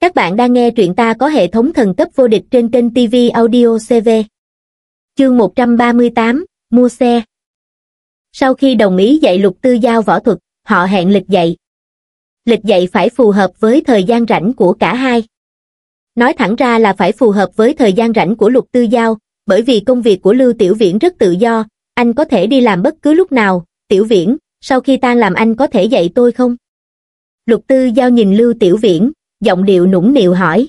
Các bạn đang nghe truyện ta có hệ thống thần cấp vô địch trên kênh TV Audio CV. Chương 138, mua xe. Sau khi đồng ý dạy lục tư giao võ thuật, họ hẹn lịch dạy. Lịch dạy phải phù hợp với thời gian rảnh của cả hai. Nói thẳng ra là phải phù hợp với thời gian rảnh của lục tư giao, bởi vì công việc của Lưu Tiểu Viễn rất tự do, anh có thể đi làm bất cứ lúc nào, Tiểu Viễn, sau khi tan làm anh có thể dạy tôi không? Lục tư giao nhìn Lưu Tiểu Viễn, giọng điệu nũng nịu hỏi.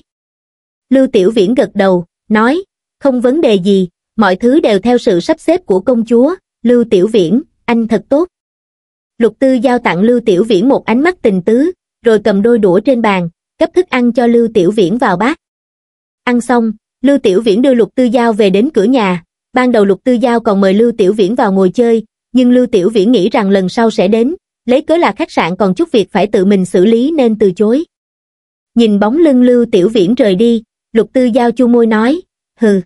Lưu Tiểu Viễn gật đầu, nói, không vấn đề gì, mọi thứ đều theo sự sắp xếp của công chúa, Lưu Tiểu Viễn, anh thật tốt. Lục Tư giao tặng Lưu Tiểu Viễn một ánh mắt tình tứ, rồi cầm đôi đũa trên bàn, cấp thức ăn cho Lưu Tiểu Viễn vào bát. Ăn xong, Lưu Tiểu Viễn đưa Lục Tư Giao về đến cửa nhà. Ban đầu Lục Tư Giao còn mời Lưu Tiểu Viễn vào ngồi chơi, nhưng Lưu Tiểu Viễn nghĩ rằng lần sau sẽ đến, lấy cớ là khách sạn còn chút việc phải tự mình xử lý nên từ chối nhìn bóng lưng lưu tiểu viễn rời đi lục tư giao chu môi nói hừ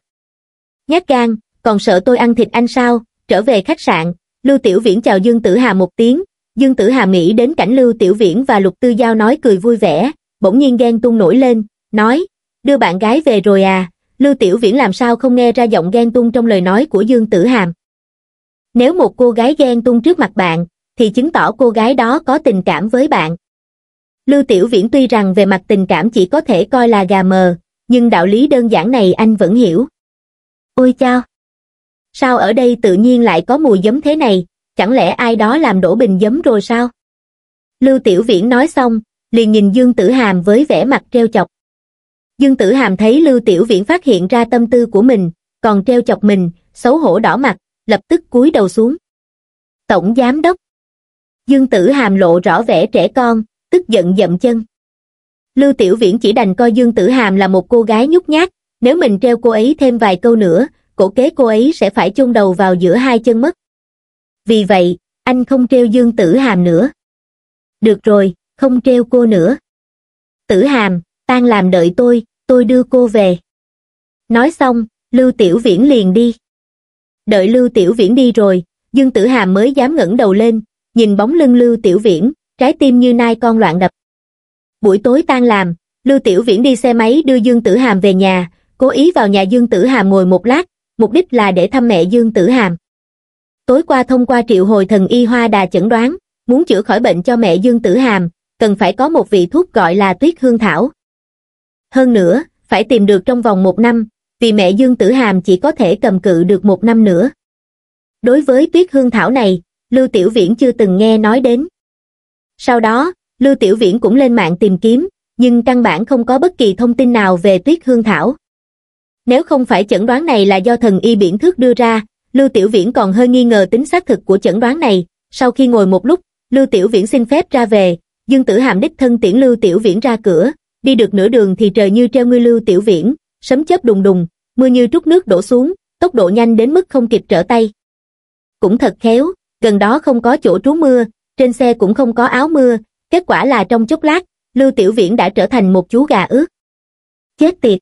nhát gan còn sợ tôi ăn thịt anh sao trở về khách sạn lưu tiểu viễn chào dương tử hà một tiếng dương tử hà nghĩ đến cảnh lưu tiểu viễn và lục tư giao nói cười vui vẻ bỗng nhiên ghen tuông nổi lên nói đưa bạn gái về rồi à lưu tiểu viễn làm sao không nghe ra giọng ghen tuông trong lời nói của dương tử hàm nếu một cô gái ghen tuông trước mặt bạn thì chứng tỏ cô gái đó có tình cảm với bạn Lưu Tiểu Viễn tuy rằng về mặt tình cảm chỉ có thể coi là gà mờ, nhưng đạo lý đơn giản này anh vẫn hiểu. Ôi chao! Sao ở đây tự nhiên lại có mùi giấm thế này, chẳng lẽ ai đó làm đổ bình giấm rồi sao? Lưu Tiểu Viễn nói xong, liền nhìn Dương Tử Hàm với vẻ mặt treo chọc. Dương Tử Hàm thấy Lưu Tiểu Viễn phát hiện ra tâm tư của mình, còn treo chọc mình, xấu hổ đỏ mặt, lập tức cúi đầu xuống. Tổng Giám Đốc Dương Tử Hàm lộ rõ vẻ trẻ con, tức giận dậm chân. Lưu Tiểu Viễn chỉ đành coi Dương Tử Hàm là một cô gái nhút nhát, nếu mình treo cô ấy thêm vài câu nữa, cổ kế cô ấy sẽ phải chôn đầu vào giữa hai chân mất. Vì vậy, anh không treo Dương Tử Hàm nữa. Được rồi, không treo cô nữa. Tử Hàm, tan làm đợi tôi, tôi đưa cô về. Nói xong, Lưu Tiểu Viễn liền đi. Đợi Lưu Tiểu Viễn đi rồi, Dương Tử Hàm mới dám ngẩng đầu lên, nhìn bóng lưng Lưu Tiểu Viễn, trái tim như nai con loạn đập. Buổi tối tan làm, Lưu Tiểu Viễn đi xe máy đưa Dương Tử Hàm về nhà, cố ý vào nhà Dương Tử Hàm ngồi một lát, mục đích là để thăm mẹ Dương Tử Hàm. Tối qua thông qua triệu hồi thần y hoa đà chẩn đoán, muốn chữa khỏi bệnh cho mẹ Dương Tử Hàm, cần phải có một vị thuốc gọi là tuyết hương thảo. Hơn nữa, phải tìm được trong vòng một năm, vì mẹ Dương Tử Hàm chỉ có thể cầm cự được một năm nữa. Đối với tuyết hương thảo này, Lưu Tiểu Viễn chưa từng nghe nói đến. Sau đó, Lưu Tiểu Viễn cũng lên mạng tìm kiếm, nhưng căn bản không có bất kỳ thông tin nào về tuyết hương thảo. Nếu không phải chẩn đoán này là do thần y biển thước đưa ra, Lưu Tiểu Viễn còn hơi nghi ngờ tính xác thực của chẩn đoán này. Sau khi ngồi một lúc, Lưu Tiểu Viễn xin phép ra về, Dương Tử Hàm đích thân tiễn Lưu Tiểu Viễn ra cửa, đi được nửa đường thì trời như treo ngươi Lưu Tiểu Viễn, sấm chớp đùng đùng, mưa như trút nước đổ xuống, tốc độ nhanh đến mức không kịp trở tay. Cũng thật khéo, gần đó không có chỗ trú mưa, trên xe cũng không có áo mưa, kết quả là trong chốc lát, Lưu Tiểu Viễn đã trở thành một chú gà ướt. Chết tiệt!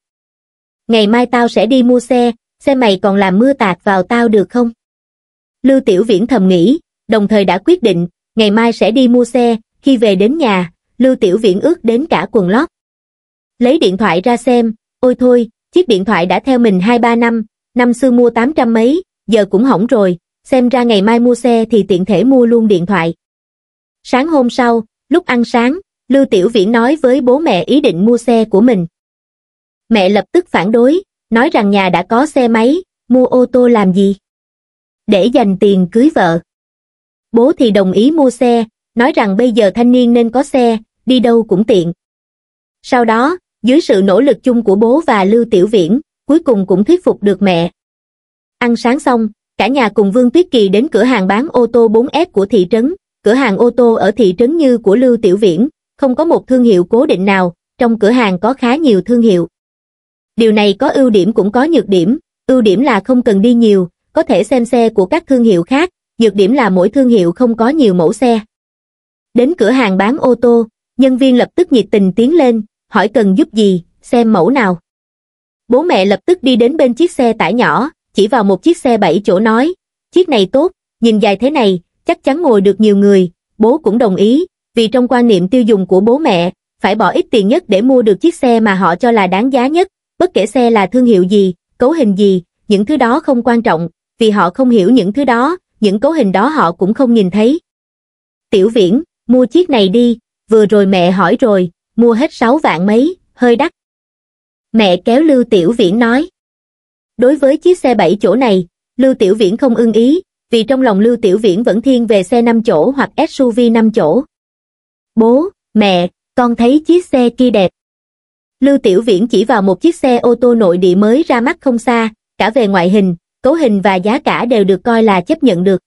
Ngày mai tao sẽ đi mua xe, xe mày còn làm mưa tạt vào tao được không? Lưu Tiểu Viễn thầm nghĩ, đồng thời đã quyết định, ngày mai sẽ đi mua xe, khi về đến nhà, Lưu Tiểu Viễn ướt đến cả quần lót. Lấy điện thoại ra xem, ôi thôi, chiếc điện thoại đã theo mình 2-3 năm, năm xưa mua 800 mấy, giờ cũng hỏng rồi, xem ra ngày mai mua xe thì tiện thể mua luôn điện thoại. Sáng hôm sau, lúc ăn sáng, Lưu Tiểu Viễn nói với bố mẹ ý định mua xe của mình. Mẹ lập tức phản đối, nói rằng nhà đã có xe máy, mua ô tô làm gì? Để dành tiền cưới vợ. Bố thì đồng ý mua xe, nói rằng bây giờ thanh niên nên có xe, đi đâu cũng tiện. Sau đó, dưới sự nỗ lực chung của bố và Lưu Tiểu Viễn, cuối cùng cũng thuyết phục được mẹ. Ăn sáng xong, cả nhà cùng Vương Tuyết Kỳ đến cửa hàng bán ô tô 4S của thị trấn, cửa hàng ô tô ở thị trấn như của Lưu Tiểu Viễn, không có một thương hiệu cố định nào, trong cửa hàng có khá nhiều thương hiệu. Điều này có ưu điểm cũng có nhược điểm, ưu điểm là không cần đi nhiều, có thể xem xe của các thương hiệu khác, nhược điểm là mỗi thương hiệu không có nhiều mẫu xe. Đến cửa hàng bán ô tô, nhân viên lập tức nhiệt tình tiến lên, hỏi cần giúp gì, xem mẫu nào. Bố mẹ lập tức đi đến bên chiếc xe tải nhỏ, chỉ vào một chiếc xe 7 chỗ nói, chiếc này tốt, nhìn dài thế này, chắc chắn ngồi được nhiều người, bố cũng đồng ý, vì trong quan niệm tiêu dùng của bố mẹ, phải bỏ ít tiền nhất để mua được chiếc xe mà họ cho là đáng giá nhất, bất kể xe là thương hiệu gì, cấu hình gì, những thứ đó không quan trọng, vì họ không hiểu những thứ đó, những cấu hình đó họ cũng không nhìn thấy. Tiểu viễn, mua chiếc này đi, vừa rồi mẹ hỏi rồi, mua hết 6 vạn mấy, hơi đắt. Mẹ kéo Lưu Tiểu Viễn nói. Đối với chiếc xe 7 chỗ này, Lưu Tiểu Viễn không ưng ý, vì trong lòng Lưu Tiểu Viễn vẫn thiên về xe 5 chỗ hoặc SUV 5 chỗ. Bố, mẹ, con thấy chiếc xe kia đẹp. Lưu Tiểu Viễn chỉ vào một chiếc xe ô tô nội địa mới ra mắt không xa, cả về ngoại hình, cấu hình và giá cả đều được coi là chấp nhận được.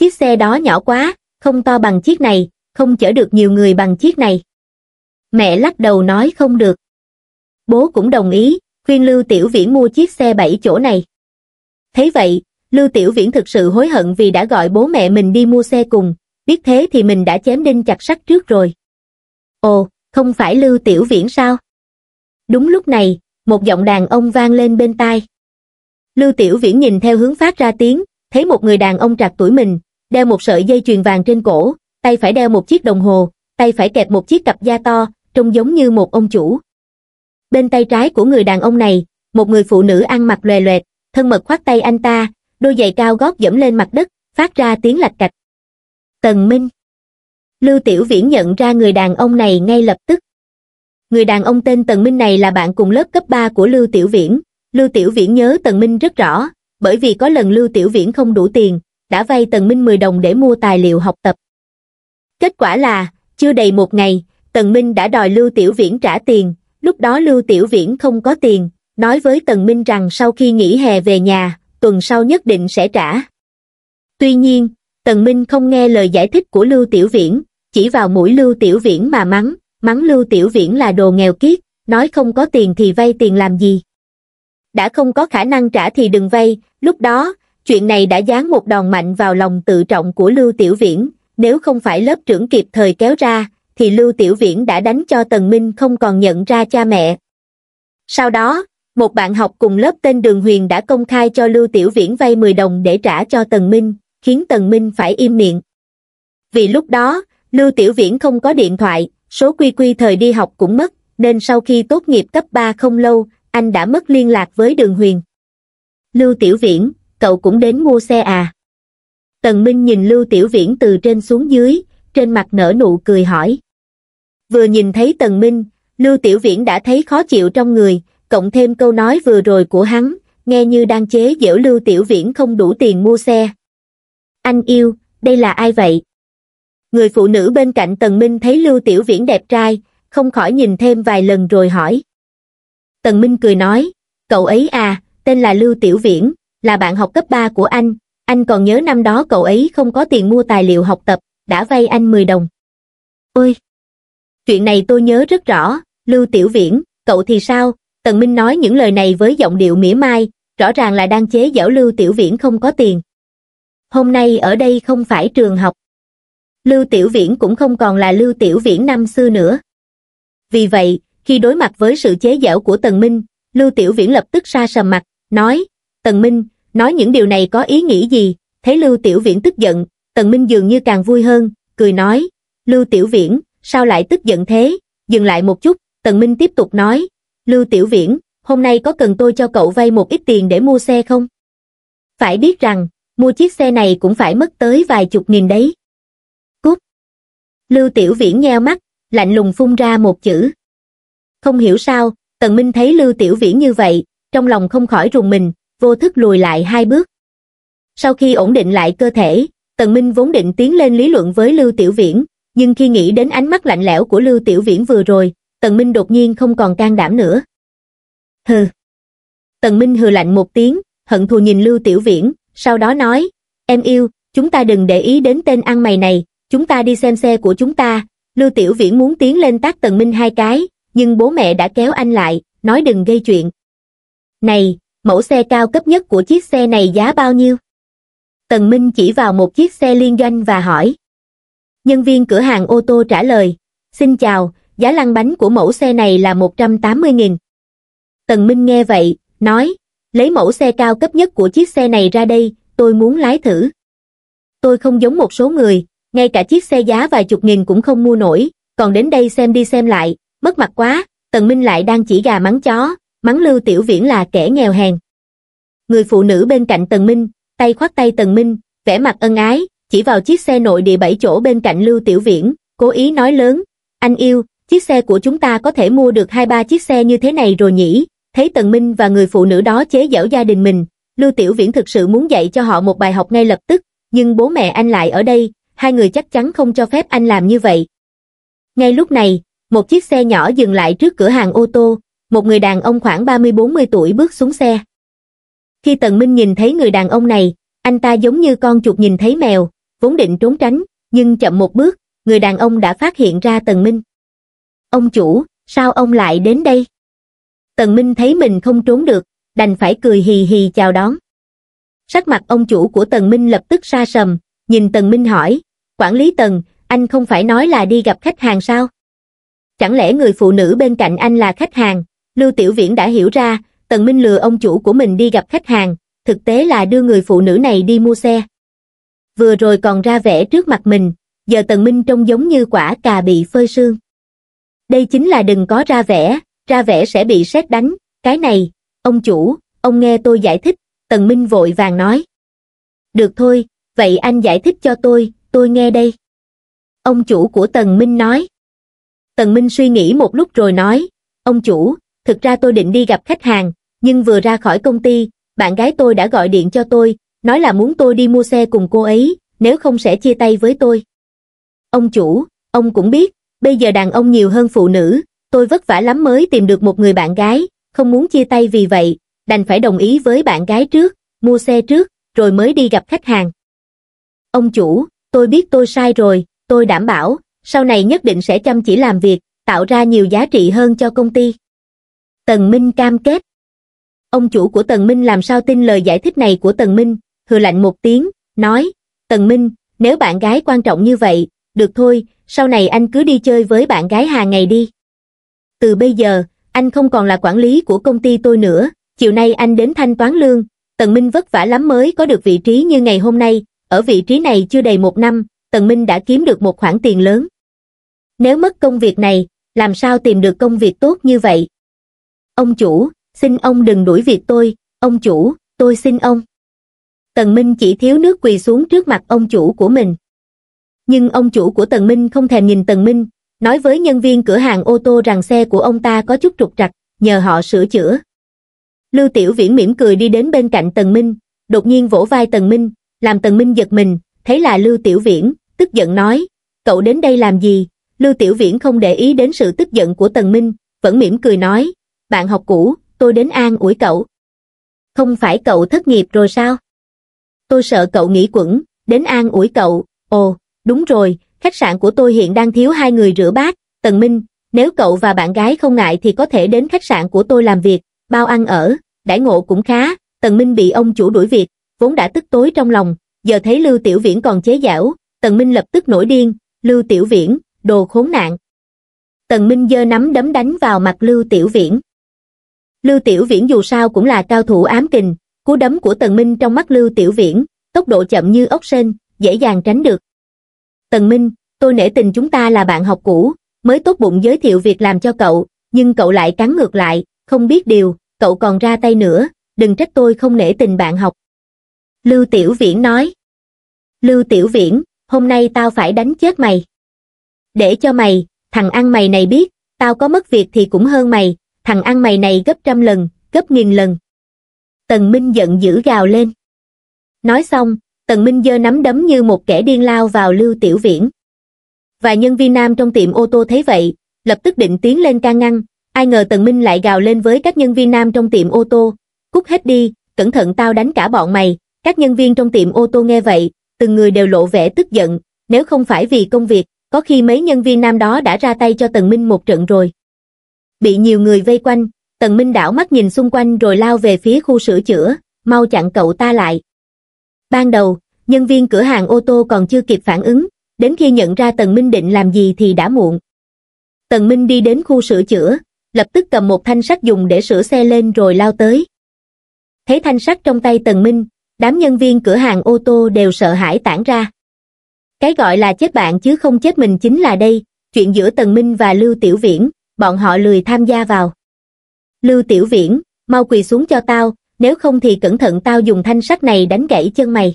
Chiếc xe đó nhỏ quá, không to bằng chiếc này, không chở được nhiều người bằng chiếc này. Mẹ lắc đầu nói không được. Bố cũng đồng ý, khuyên Lưu Tiểu Viễn mua chiếc xe 7 chỗ này. Thấy vậy, Lưu Tiểu Viễn thực sự hối hận vì đã gọi bố mẹ mình đi mua xe cùng, biết thế thì mình đã chém đinh chặt sắt trước rồi. Ồ, không phải Lưu Tiểu Viễn sao? Đúng lúc này, một giọng đàn ông vang lên bên tai. Lưu Tiểu Viễn nhìn theo hướng phát ra tiếng, thấy một người đàn ông trạc tuổi mình, đeo một sợi dây chuyền vàng trên cổ, tay phải đeo một chiếc đồng hồ, tay phải kẹp một chiếc cặp da to, trông giống như một ông chủ. Bên tay trái của người đàn ông này, một người phụ nữ ăn mặc lòe loẹt, thân mật khoát tay anh ta, đôi giày cao gót dẫm lên mặt đất phát ra tiếng lạch cạch tần minh lưu tiểu viễn nhận ra người đàn ông này ngay lập tức người đàn ông tên tần minh này là bạn cùng lớp cấp ba của lưu tiểu viễn lưu tiểu viễn nhớ tần minh rất rõ bởi vì có lần lưu tiểu viễn không đủ tiền đã vay tần minh 10 đồng để mua tài liệu học tập kết quả là chưa đầy một ngày tần minh đã đòi lưu tiểu viễn trả tiền lúc đó lưu tiểu viễn không có tiền nói với tần minh rằng sau khi nghỉ hè về nhà tuần sau nhất định sẽ trả. Tuy nhiên, Tần Minh không nghe lời giải thích của Lưu Tiểu Viễn, chỉ vào mũi Lưu Tiểu Viễn mà mắng, mắng Lưu Tiểu Viễn là đồ nghèo kiết, nói không có tiền thì vay tiền làm gì. Đã không có khả năng trả thì đừng vay, lúc đó, chuyện này đã dán một đòn mạnh vào lòng tự trọng của Lưu Tiểu Viễn, nếu không phải lớp trưởng kịp thời kéo ra, thì Lưu Tiểu Viễn đã đánh cho Tần Minh không còn nhận ra cha mẹ. Sau đó, một bạn học cùng lớp tên Đường Huyền đã công khai cho Lưu Tiểu Viễn vay 10 đồng để trả cho Tần Minh, khiến Tần Minh phải im miệng. Vì lúc đó, Lưu Tiểu Viễn không có điện thoại, số quy quy thời đi học cũng mất, nên sau khi tốt nghiệp cấp 3 không lâu, anh đã mất liên lạc với Đường Huyền. Lưu Tiểu Viễn, cậu cũng đến mua xe à? Tần Minh nhìn Lưu Tiểu Viễn từ trên xuống dưới, trên mặt nở nụ cười hỏi. Vừa nhìn thấy Tần Minh, Lưu Tiểu Viễn đã thấy khó chịu trong người, cộng thêm câu nói vừa rồi của hắn, nghe như đang chế giễu Lưu Tiểu Viễn không đủ tiền mua xe. Anh yêu, đây là ai vậy? Người phụ nữ bên cạnh Tần Minh thấy Lưu Tiểu Viễn đẹp trai, không khỏi nhìn thêm vài lần rồi hỏi. Tần Minh cười nói, cậu ấy à, tên là Lưu Tiểu Viễn, là bạn học cấp 3 của anh, anh còn nhớ năm đó cậu ấy không có tiền mua tài liệu học tập, đã vay anh 10 đồng. Ôi! Chuyện này tôi nhớ rất rõ, Lưu Tiểu Viễn, cậu thì sao, tần minh nói những lời này với giọng điệu mỉa mai rõ ràng là đang chế giễu lưu tiểu viễn không có tiền hôm nay ở đây không phải trường học lưu tiểu viễn cũng không còn là lưu tiểu viễn năm xưa nữa vì vậy khi đối mặt với sự chế giễu của tần minh lưu tiểu viễn lập tức sa sầm mặt nói tần minh nói những điều này có ý nghĩ gì thấy lưu tiểu viễn tức giận tần minh dường như càng vui hơn cười nói lưu tiểu viễn sao lại tức giận thế dừng lại một chút tần minh tiếp tục nói Lưu Tiểu Viễn, hôm nay có cần tôi cho cậu vay một ít tiền để mua xe không? Phải biết rằng, mua chiếc xe này cũng phải mất tới vài chục nghìn đấy. Cút! Lưu Tiểu Viễn nheo mắt, lạnh lùng phun ra một chữ. Không hiểu sao, Tần Minh thấy Lưu Tiểu Viễn như vậy, trong lòng không khỏi rùng mình, vô thức lùi lại hai bước. Sau khi ổn định lại cơ thể, Tần Minh vốn định tiến lên lý luận với Lưu Tiểu Viễn, nhưng khi nghĩ đến ánh mắt lạnh lẽo của Lưu Tiểu Viễn vừa rồi, Tần Minh đột nhiên không còn can đảm nữa. Hừ. Tần Minh hừ lạnh một tiếng, hận thù nhìn Lưu Tiểu Viễn, sau đó nói, em yêu, chúng ta đừng để ý đến tên ăn mày này, chúng ta đi xem xe của chúng ta. Lưu Tiểu Viễn muốn tiến lên tác Tần Minh hai cái, nhưng bố mẹ đã kéo anh lại, nói đừng gây chuyện. Này, mẫu xe cao cấp nhất của chiếc xe này giá bao nhiêu? Tần Minh chỉ vào một chiếc xe liên doanh và hỏi. Nhân viên cửa hàng ô tô trả lời, xin chào, giá lăn bánh của mẫu xe này là 180.000. Tần Minh nghe vậy, nói, lấy mẫu xe cao cấp nhất của chiếc xe này ra đây, tôi muốn lái thử. Tôi không giống một số người, ngay cả chiếc xe giá vài chục nghìn cũng không mua nổi, còn đến đây xem đi xem lại, mất mặt quá, Tần Minh lại đang chỉ gà mắng chó, mắng Lưu Tiểu Viễn là kẻ nghèo hèn. Người phụ nữ bên cạnh Tần Minh, tay khoát tay Tần Minh, vẻ mặt ân ái, chỉ vào chiếc xe nội địa bảy chỗ bên cạnh Lưu Tiểu Viễn, cố ý nói lớn, anh yêu, chiếc xe của chúng ta có thể mua được hai ba chiếc xe như thế này rồi nhỉ, thấy Tần Minh và người phụ nữ đó chế giễu gia đình mình, Lưu Tiểu Viễn thực sự muốn dạy cho họ một bài học ngay lập tức, nhưng bố mẹ anh lại ở đây, hai người chắc chắn không cho phép anh làm như vậy. Ngay lúc này, một chiếc xe nhỏ dừng lại trước cửa hàng ô tô, một người đàn ông khoảng 30-40 tuổi bước xuống xe. Khi Tần Minh nhìn thấy người đàn ông này, anh ta giống như con chuột nhìn thấy mèo, vốn định trốn tránh, nhưng chậm một bước, người đàn ông đã phát hiện ra Tần Minh ông chủ, sao ông lại đến đây? Tần Minh thấy mình không trốn được, đành phải cười hì hì chào đón. Sắc mặt ông chủ của Tần Minh lập tức xa sầm, nhìn Tần Minh hỏi, quản lý Tần, anh không phải nói là đi gặp khách hàng sao? Chẳng lẽ người phụ nữ bên cạnh anh là khách hàng? Lưu Tiểu Viễn đã hiểu ra, Tần Minh lừa ông chủ của mình đi gặp khách hàng, thực tế là đưa người phụ nữ này đi mua xe. Vừa rồi còn ra vẻ trước mặt mình, giờ Tần Minh trông giống như quả cà bị phơi sương đây chính là đừng có ra vẻ, ra vẻ sẽ bị xét đánh, cái này, ông chủ, ông nghe tôi giải thích, Tần Minh vội vàng nói. Được thôi, vậy anh giải thích cho tôi, tôi nghe đây. Ông chủ của Tần Minh nói. Tần Minh suy nghĩ một lúc rồi nói, ông chủ, thực ra tôi định đi gặp khách hàng, nhưng vừa ra khỏi công ty, bạn gái tôi đã gọi điện cho tôi, nói là muốn tôi đi mua xe cùng cô ấy, nếu không sẽ chia tay với tôi. Ông chủ, ông cũng biết, bây giờ đàn ông nhiều hơn phụ nữ, tôi vất vả lắm mới tìm được một người bạn gái, không muốn chia tay vì vậy, đành phải đồng ý với bạn gái trước, mua xe trước, rồi mới đi gặp khách hàng. Ông chủ, tôi biết tôi sai rồi, tôi đảm bảo, sau này nhất định sẽ chăm chỉ làm việc, tạo ra nhiều giá trị hơn cho công ty. Tần Minh cam kết. Ông chủ của Tần Minh làm sao tin lời giải thích này của Tần Minh, hừ lạnh một tiếng, nói, Tần Minh, nếu bạn gái quan trọng như vậy, được thôi, sau này anh cứ đi chơi với bạn gái hàng ngày đi từ bây giờ anh không còn là quản lý của công ty tôi nữa chiều nay anh đến thanh toán lương tần minh vất vả lắm mới có được vị trí như ngày hôm nay ở vị trí này chưa đầy một năm tần minh đã kiếm được một khoản tiền lớn nếu mất công việc này làm sao tìm được công việc tốt như vậy ông chủ xin ông đừng đuổi việc tôi ông chủ tôi xin ông tần minh chỉ thiếu nước quỳ xuống trước mặt ông chủ của mình nhưng ông chủ của Tần Minh không thèm nhìn Tần Minh, nói với nhân viên cửa hàng ô tô rằng xe của ông ta có chút trục trặc, nhờ họ sửa chữa. Lưu Tiểu Viễn mỉm cười đi đến bên cạnh Tần Minh, đột nhiên vỗ vai Tần Minh, làm Tần Minh giật mình, thấy là Lưu Tiểu Viễn, tức giận nói, cậu đến đây làm gì? Lưu Tiểu Viễn không để ý đến sự tức giận của Tần Minh, vẫn mỉm cười nói, bạn học cũ, tôi đến an ủi cậu. Không phải cậu thất nghiệp rồi sao? Tôi sợ cậu nghĩ quẩn, đến an ủi cậu, ồ, Đúng rồi, khách sạn của tôi hiện đang thiếu hai người rửa bát, Tần Minh, nếu cậu và bạn gái không ngại thì có thể đến khách sạn của tôi làm việc, bao ăn ở, đãi ngộ cũng khá. Tần Minh bị ông chủ đuổi việc, vốn đã tức tối trong lòng, giờ thấy Lưu Tiểu Viễn còn chế giảo, Tần Minh lập tức nổi điên, Lưu Tiểu Viễn, đồ khốn nạn. Tần Minh giơ nắm đấm đánh vào mặt Lưu Tiểu Viễn. Lưu Tiểu Viễn dù sao cũng là cao thủ ám kình, cú đấm của Tần Minh trong mắt Lưu Tiểu Viễn, tốc độ chậm như ốc sên, dễ dàng tránh được, Tần Minh, tôi nể tình chúng ta là bạn học cũ, mới tốt bụng giới thiệu việc làm cho cậu, nhưng cậu lại cắn ngược lại, không biết điều, cậu còn ra tay nữa, đừng trách tôi không nể tình bạn học. Lưu Tiểu Viễn nói. Lưu Tiểu Viễn, hôm nay tao phải đánh chết mày. Để cho mày, thằng ăn mày này biết, tao có mất việc thì cũng hơn mày, thằng ăn mày này gấp trăm lần, gấp nghìn lần. Tần Minh giận dữ gào lên. Nói xong, tần minh giơ nắm đấm như một kẻ điên lao vào lưu tiểu viễn và nhân viên nam trong tiệm ô tô thấy vậy lập tức định tiến lên ca ngăn ai ngờ tần minh lại gào lên với các nhân viên nam trong tiệm ô tô cút hết đi cẩn thận tao đánh cả bọn mày các nhân viên trong tiệm ô tô nghe vậy từng người đều lộ vẻ tức giận nếu không phải vì công việc có khi mấy nhân viên nam đó đã ra tay cho tần minh một trận rồi bị nhiều người vây quanh tần minh đảo mắt nhìn xung quanh rồi lao về phía khu sửa chữa mau chặn cậu ta lại ban đầu nhân viên cửa hàng ô tô còn chưa kịp phản ứng đến khi nhận ra tần minh định làm gì thì đã muộn tần minh đi đến khu sửa chữa lập tức cầm một thanh sắt dùng để sửa xe lên rồi lao tới thấy thanh sắt trong tay tần minh đám nhân viên cửa hàng ô tô đều sợ hãi tản ra cái gọi là chết bạn chứ không chết mình chính là đây chuyện giữa tần minh và lưu tiểu viễn bọn họ lười tham gia vào lưu tiểu viễn mau quỳ xuống cho tao nếu không thì cẩn thận tao dùng thanh sắt này đánh gãy chân mày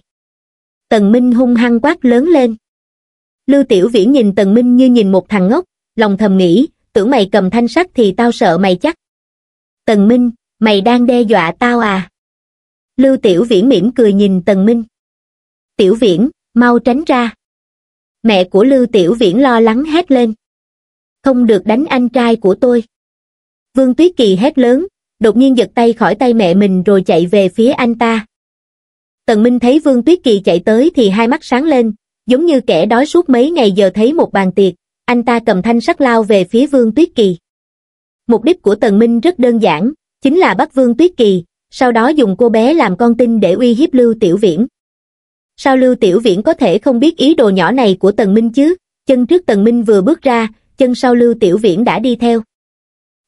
tần minh hung hăng quát lớn lên lưu tiểu viễn nhìn tần minh như nhìn một thằng ngốc lòng thầm nghĩ tưởng mày cầm thanh sắt thì tao sợ mày chắc tần minh mày đang đe dọa tao à lưu tiểu viễn mỉm cười nhìn tần minh tiểu viễn mau tránh ra mẹ của lưu tiểu viễn lo lắng hét lên không được đánh anh trai của tôi vương tuyết kỳ hét lớn đột nhiên giật tay khỏi tay mẹ mình rồi chạy về phía anh ta Tần Minh thấy Vương Tuyết Kỳ chạy tới thì hai mắt sáng lên, giống như kẻ đói suốt mấy ngày giờ thấy một bàn tiệc, anh ta cầm thanh sắt lao về phía Vương Tuyết Kỳ. Mục đích của Tần Minh rất đơn giản, chính là bắt Vương Tuyết Kỳ, sau đó dùng cô bé làm con tin để uy hiếp Lưu Tiểu Viễn. Sao Lưu Tiểu Viễn có thể không biết ý đồ nhỏ này của Tần Minh chứ? Chân trước Tần Minh vừa bước ra, chân sau Lưu Tiểu Viễn đã đi theo.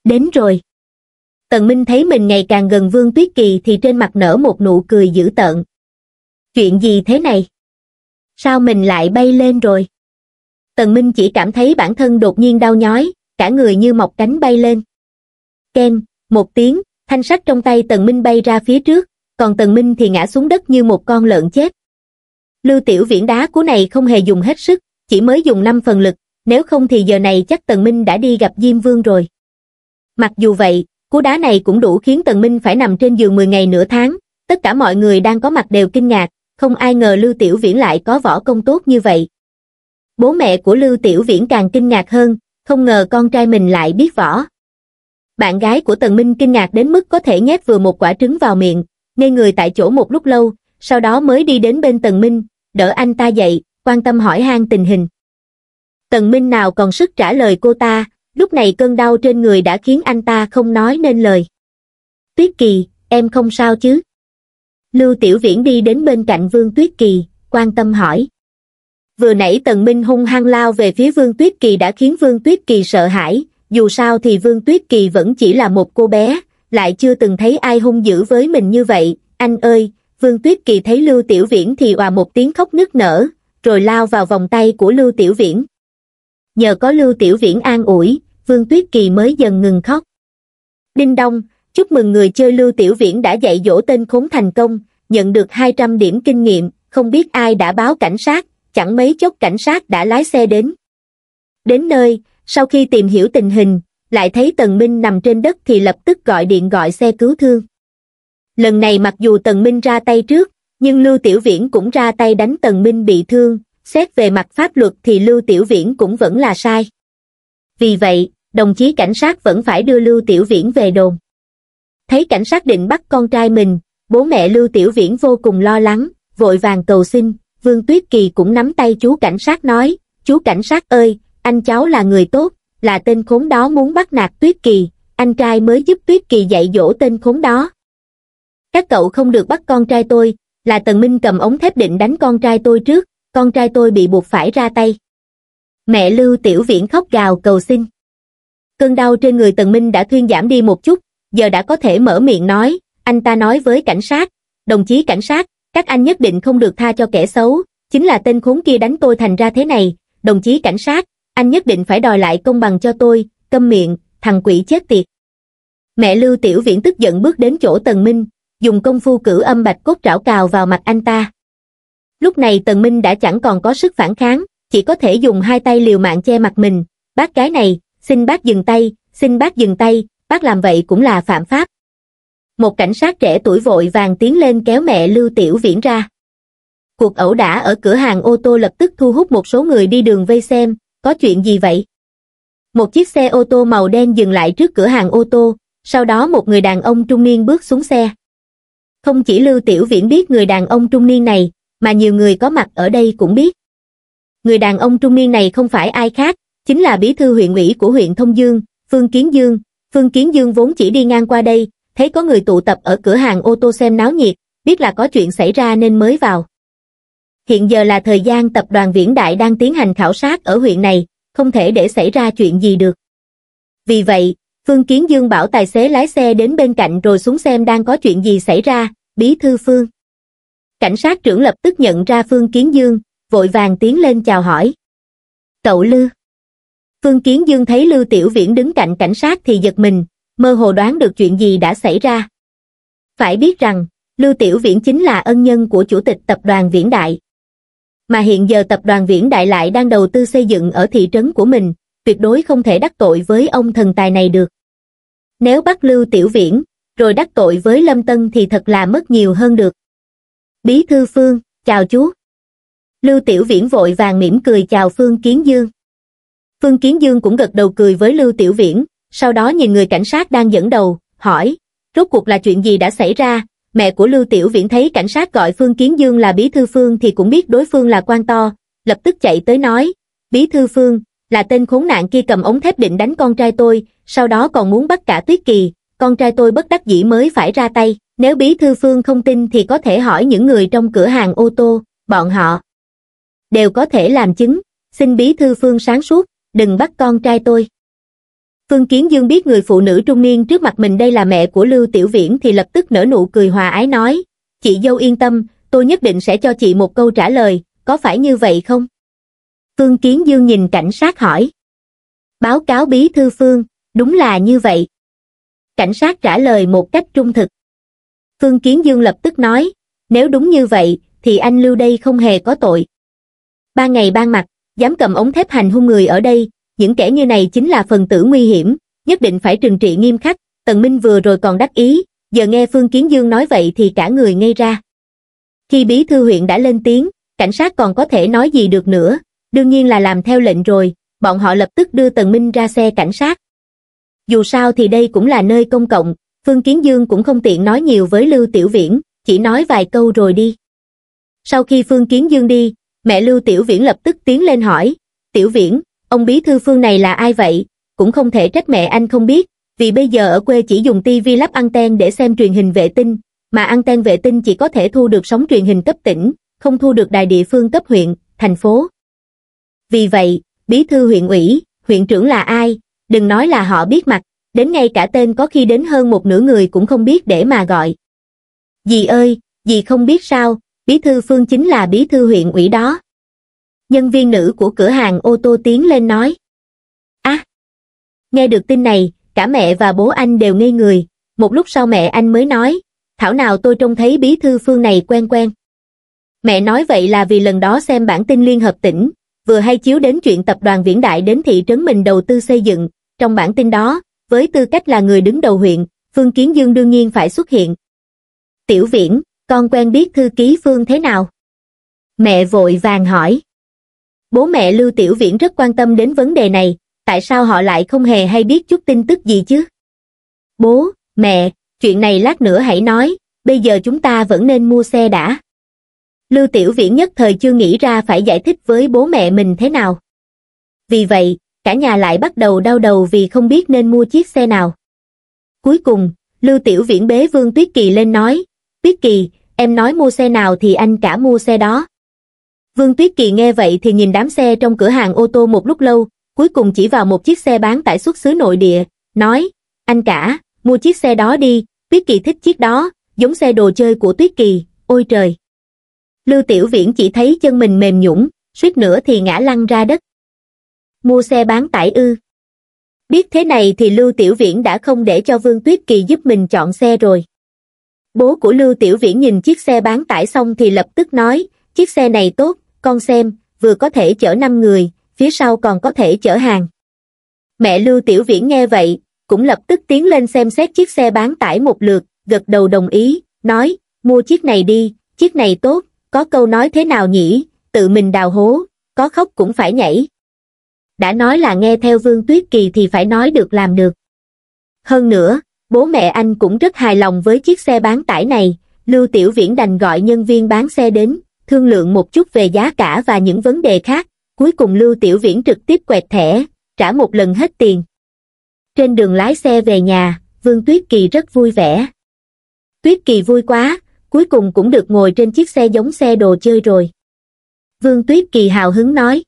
Đến rồi. Tần Minh thấy mình ngày càng gần Vương Tuyết Kỳ thì trên mặt nở một nụ cười dữ tợn, chuyện gì thế này? Sao mình lại bay lên rồi? Tần Minh chỉ cảm thấy bản thân đột nhiên đau nhói, cả người như mọc cánh bay lên. Ken, một tiếng, thanh sắt trong tay Tần Minh bay ra phía trước, còn Tần Minh thì ngã xuống đất như một con lợn chết. Lưu Tiểu Viễn đá của này không hề dùng hết sức, chỉ mới dùng 5 phần lực, nếu không thì giờ này chắc Tần Minh đã đi gặp Diêm Vương rồi. Mặc dù vậy, cú đá này cũng đủ khiến Tần Minh phải nằm trên giường 10 ngày nửa tháng, tất cả mọi người đang có mặt đều kinh ngạc, không ai ngờ Lưu Tiểu Viễn lại có võ công tốt như vậy. Bố mẹ của Lưu Tiểu Viễn càng kinh ngạc hơn, không ngờ con trai mình lại biết võ. Bạn gái của Tần Minh kinh ngạc đến mức có thể nhét vừa một quả trứng vào miệng, ngây người tại chỗ một lúc lâu, sau đó mới đi đến bên Tần Minh, đỡ anh ta dậy, quan tâm hỏi han tình hình. Tần Minh nào còn sức trả lời cô ta, lúc này cơn đau trên người đã khiến anh ta không nói nên lời. Tuyết Kỳ, em không sao chứ? lưu tiểu viễn đi đến bên cạnh vương tuyết kỳ quan tâm hỏi vừa nãy tần minh hung hăng lao về phía vương tuyết kỳ đã khiến vương tuyết kỳ sợ hãi dù sao thì vương tuyết kỳ vẫn chỉ là một cô bé lại chưa từng thấy ai hung dữ với mình như vậy anh ơi vương tuyết kỳ thấy lưu tiểu viễn thì hòa một tiếng khóc nức nở rồi lao vào vòng tay của lưu tiểu viễn nhờ có lưu tiểu viễn an ủi vương tuyết kỳ mới dần ngừng khóc đinh đông chúc mừng người chơi lưu tiểu viễn đã dạy dỗ tên khốn thành công nhận được 200 điểm kinh nghiệm không biết ai đã báo cảnh sát chẳng mấy chốc cảnh sát đã lái xe đến đến nơi sau khi tìm hiểu tình hình lại thấy tần minh nằm trên đất thì lập tức gọi điện gọi xe cứu thương lần này mặc dù tần minh ra tay trước nhưng lưu tiểu viễn cũng ra tay đánh tần minh bị thương xét về mặt pháp luật thì lưu tiểu viễn cũng vẫn là sai vì vậy đồng chí cảnh sát vẫn phải đưa lưu tiểu viễn về đồn Thấy cảnh sát định bắt con trai mình, bố mẹ Lưu Tiểu Viễn vô cùng lo lắng, vội vàng cầu xin, Vương Tuyết Kỳ cũng nắm tay chú cảnh sát nói, chú cảnh sát ơi, anh cháu là người tốt, là tên khốn đó muốn bắt nạt Tuyết Kỳ, anh trai mới giúp Tuyết Kỳ dạy dỗ tên khốn đó. Các cậu không được bắt con trai tôi, là Tần Minh cầm ống thép định đánh con trai tôi trước, con trai tôi bị buộc phải ra tay. Mẹ Lưu Tiểu Viễn khóc gào cầu xin. Cơn đau trên người Tần Minh đã thuyên giảm đi một chút, giờ đã có thể mở miệng nói, anh ta nói với cảnh sát, đồng chí cảnh sát, các anh nhất định không được tha cho kẻ xấu, chính là tên khốn kia đánh tôi thành ra thế này, đồng chí cảnh sát, anh nhất định phải đòi lại công bằng cho tôi, câm miệng, thằng quỷ chết tiệt. Mẹ Lưu Tiểu Viễn tức giận bước đến chỗ Tần Minh, dùng công phu cử âm bạch cốt trảo cào vào mặt anh ta. Lúc này Tần Minh đã chẳng còn có sức phản kháng, chỉ có thể dùng hai tay liều mạng che mặt mình. Bác cái này, xin bác dừng tay, xin bác dừng tay, bác làm vậy cũng là phạm pháp. Một cảnh sát trẻ tuổi vội vàng tiến lên kéo mẹ Lưu Tiểu Viễn ra. Cuộc ẩu đả ở cửa hàng ô tô lập tức thu hút một số người đi đường vây xem, có chuyện gì vậy? Một chiếc xe ô tô màu đen dừng lại trước cửa hàng ô tô, sau đó một người đàn ông trung niên bước xuống xe. Không chỉ Lưu Tiểu Viễn biết người đàn ông trung niên này, mà nhiều người có mặt ở đây cũng biết. Người đàn ông trung niên này không phải ai khác, chính là bí thư huyện ủy của huyện Thông Dương, Phương Kiến Dương, Phương Kiến Dương vốn chỉ đi ngang qua đây, thấy có người tụ tập ở cửa hàng ô tô xem náo nhiệt, biết là có chuyện xảy ra nên mới vào. Hiện giờ là thời gian tập đoàn Viễn Đại đang tiến hành khảo sát ở huyện này, không thể để xảy ra chuyện gì được. Vì vậy, Phương Kiến Dương bảo tài xế lái xe đến bên cạnh rồi xuống xem đang có chuyện gì xảy ra, bí thư Phương. Cảnh sát trưởng lập tức nhận ra Phương Kiến Dương, vội vàng tiến lên chào hỏi. Cậu Lư Phương Kiến Dương thấy Lưu Tiểu Viễn đứng cạnh cảnh sát thì giật mình, mơ hồ đoán được chuyện gì đã xảy ra. Phải biết rằng, Lưu Tiểu Viễn chính là ân nhân của chủ tịch tập đoàn Viễn Đại. Mà hiện giờ tập đoàn Viễn Đại lại đang đầu tư xây dựng ở thị trấn của mình, tuyệt đối không thể đắc tội với ông thần tài này được. Nếu bắt Lưu Tiểu Viễn, rồi đắc tội với Lâm Tân thì thật là mất nhiều hơn được. Bí thư Phương, chào chú. Lưu Tiểu Viễn vội vàng mỉm cười chào Phương Kiến Dương. Phương Kiến Dương cũng gật đầu cười với Lưu Tiểu Viễn, sau đó nhìn người cảnh sát đang dẫn đầu, hỏi, rốt cuộc là chuyện gì đã xảy ra, mẹ của Lưu Tiểu Viễn thấy cảnh sát gọi Phương Kiến Dương là Bí Thư Phương thì cũng biết đối phương là quan to, lập tức chạy tới nói, Bí Thư Phương, là tên khốn nạn kia cầm ống thép định đánh con trai tôi, sau đó còn muốn bắt cả Tuyết Kỳ, con trai tôi bất đắc dĩ mới phải ra tay, nếu Bí Thư Phương không tin thì có thể hỏi những người trong cửa hàng ô tô, bọn họ đều có thể làm chứng, xin Bí Thư Phương sáng suốt, đừng bắt con trai tôi. Phương Kiến Dương biết người phụ nữ trung niên trước mặt mình đây là mẹ của Lưu Tiểu Viễn thì lập tức nở nụ cười hòa ái nói, chị dâu yên tâm, tôi nhất định sẽ cho chị một câu trả lời, có phải như vậy không? Phương Kiến Dương nhìn cảnh sát hỏi. Báo cáo bí thư Phương, đúng là như vậy. Cảnh sát trả lời một cách trung thực. Phương Kiến Dương lập tức nói, nếu đúng như vậy, thì anh Lưu đây không hề có tội. Ba ngày ban mặt, dám cầm ống thép hành hung người ở đây, những kẻ như này chính là phần tử nguy hiểm, nhất định phải trừng trị nghiêm khắc, Tần Minh vừa rồi còn đắc ý, giờ nghe Phương Kiến Dương nói vậy thì cả người ngây ra. Khi bí thư huyện đã lên tiếng, cảnh sát còn có thể nói gì được nữa, đương nhiên là làm theo lệnh rồi, bọn họ lập tức đưa Tần Minh ra xe cảnh sát. Dù sao thì đây cũng là nơi công cộng, Phương Kiến Dương cũng không tiện nói nhiều với Lưu Tiểu Viễn, chỉ nói vài câu rồi đi. Sau khi Phương Kiến Dương đi, Mẹ Lưu Tiểu Viễn lập tức tiến lên hỏi, Tiểu Viễn, ông bí thư phương này là ai vậy? Cũng không thể trách mẹ anh không biết, vì bây giờ ở quê chỉ dùng tivi lắp anten để xem truyền hình vệ tinh, mà anten vệ tinh chỉ có thể thu được sóng truyền hình cấp tỉnh, không thu được đài địa phương cấp huyện, thành phố. Vì vậy, bí thư huyện ủy, huyện trưởng là ai, đừng nói là họ biết mặt, đến ngay cả tên có khi đến hơn một nửa người cũng không biết để mà gọi. Dì ơi, dì không biết sao, bí thư phương chính là bí thư huyện ủy đó. Nhân viên nữ của cửa hàng ô tô tiến lên nói. Á! À, nghe được tin này, cả mẹ và bố anh đều ngây người, một lúc sau mẹ anh mới nói, thảo nào tôi trông thấy bí thư phương này quen quen. Mẹ nói vậy là vì lần đó xem bản tin Liên Hợp tỉnh, vừa hay chiếu đến chuyện tập đoàn viễn đại đến thị trấn mình đầu tư xây dựng, trong bản tin đó, với tư cách là người đứng đầu huyện, Phương Kiến Dương đương nhiên phải xuất hiện. Tiểu Viễn con quen biết thư ký Phương thế nào? Mẹ vội vàng hỏi. Bố mẹ Lưu Tiểu Viễn rất quan tâm đến vấn đề này, tại sao họ lại không hề hay biết chút tin tức gì chứ? Bố, mẹ, chuyện này lát nữa hãy nói, bây giờ chúng ta vẫn nên mua xe đã. Lưu Tiểu Viễn nhất thời chưa nghĩ ra phải giải thích với bố mẹ mình thế nào. Vì vậy, cả nhà lại bắt đầu đau đầu vì không biết nên mua chiếc xe nào. Cuối cùng, Lưu Tiểu Viễn bế Vương Tuyết Kỳ lên nói, Tuyết Kỳ, em nói mua xe nào thì anh cả mua xe đó. Vương Tuyết Kỳ nghe vậy thì nhìn đám xe trong cửa hàng ô tô một lúc lâu, cuối cùng chỉ vào một chiếc xe bán tải xuất xứ nội địa, nói, anh cả, mua chiếc xe đó đi, Tuyết Kỳ thích chiếc đó, giống xe đồ chơi của Tuyết Kỳ, ôi trời. Lưu Tiểu Viễn chỉ thấy chân mình mềm nhũng, suýt nữa thì ngã lăn ra đất. Mua xe bán tải ư. Biết thế này thì Lưu Tiểu Viễn đã không để cho Vương Tuyết Kỳ giúp mình chọn xe rồi bố của Lưu Tiểu Viễn nhìn chiếc xe bán tải xong thì lập tức nói, chiếc xe này tốt, con xem, vừa có thể chở 5 người, phía sau còn có thể chở hàng. Mẹ Lưu Tiểu Viễn nghe vậy, cũng lập tức tiến lên xem xét chiếc xe bán tải một lượt, gật đầu đồng ý, nói, mua chiếc này đi, chiếc này tốt, có câu nói thế nào nhỉ, tự mình đào hố, có khóc cũng phải nhảy. Đã nói là nghe theo Vương Tuyết Kỳ thì phải nói được làm được. Hơn nữa, Bố mẹ anh cũng rất hài lòng với chiếc xe bán tải này, Lưu Tiểu Viễn đành gọi nhân viên bán xe đến, thương lượng một chút về giá cả và những vấn đề khác, cuối cùng Lưu Tiểu Viễn trực tiếp quẹt thẻ, trả một lần hết tiền. Trên đường lái xe về nhà, Vương Tuyết Kỳ rất vui vẻ. Tuyết Kỳ vui quá, cuối cùng cũng được ngồi trên chiếc xe giống xe đồ chơi rồi. Vương Tuyết Kỳ hào hứng nói.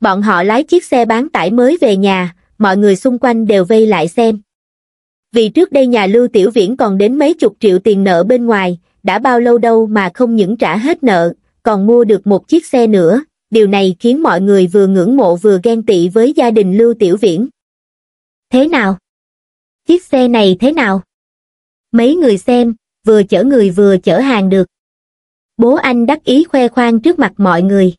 Bọn họ lái chiếc xe bán tải mới về nhà, mọi người xung quanh đều vây lại xem vì trước đây nhà lưu tiểu viễn còn đến mấy chục triệu tiền nợ bên ngoài đã bao lâu đâu mà không những trả hết nợ còn mua được một chiếc xe nữa điều này khiến mọi người vừa ngưỡng mộ vừa ghen tị với gia đình lưu tiểu viễn thế nào chiếc xe này thế nào mấy người xem vừa chở người vừa chở hàng được bố anh đắc ý khoe khoang trước mặt mọi người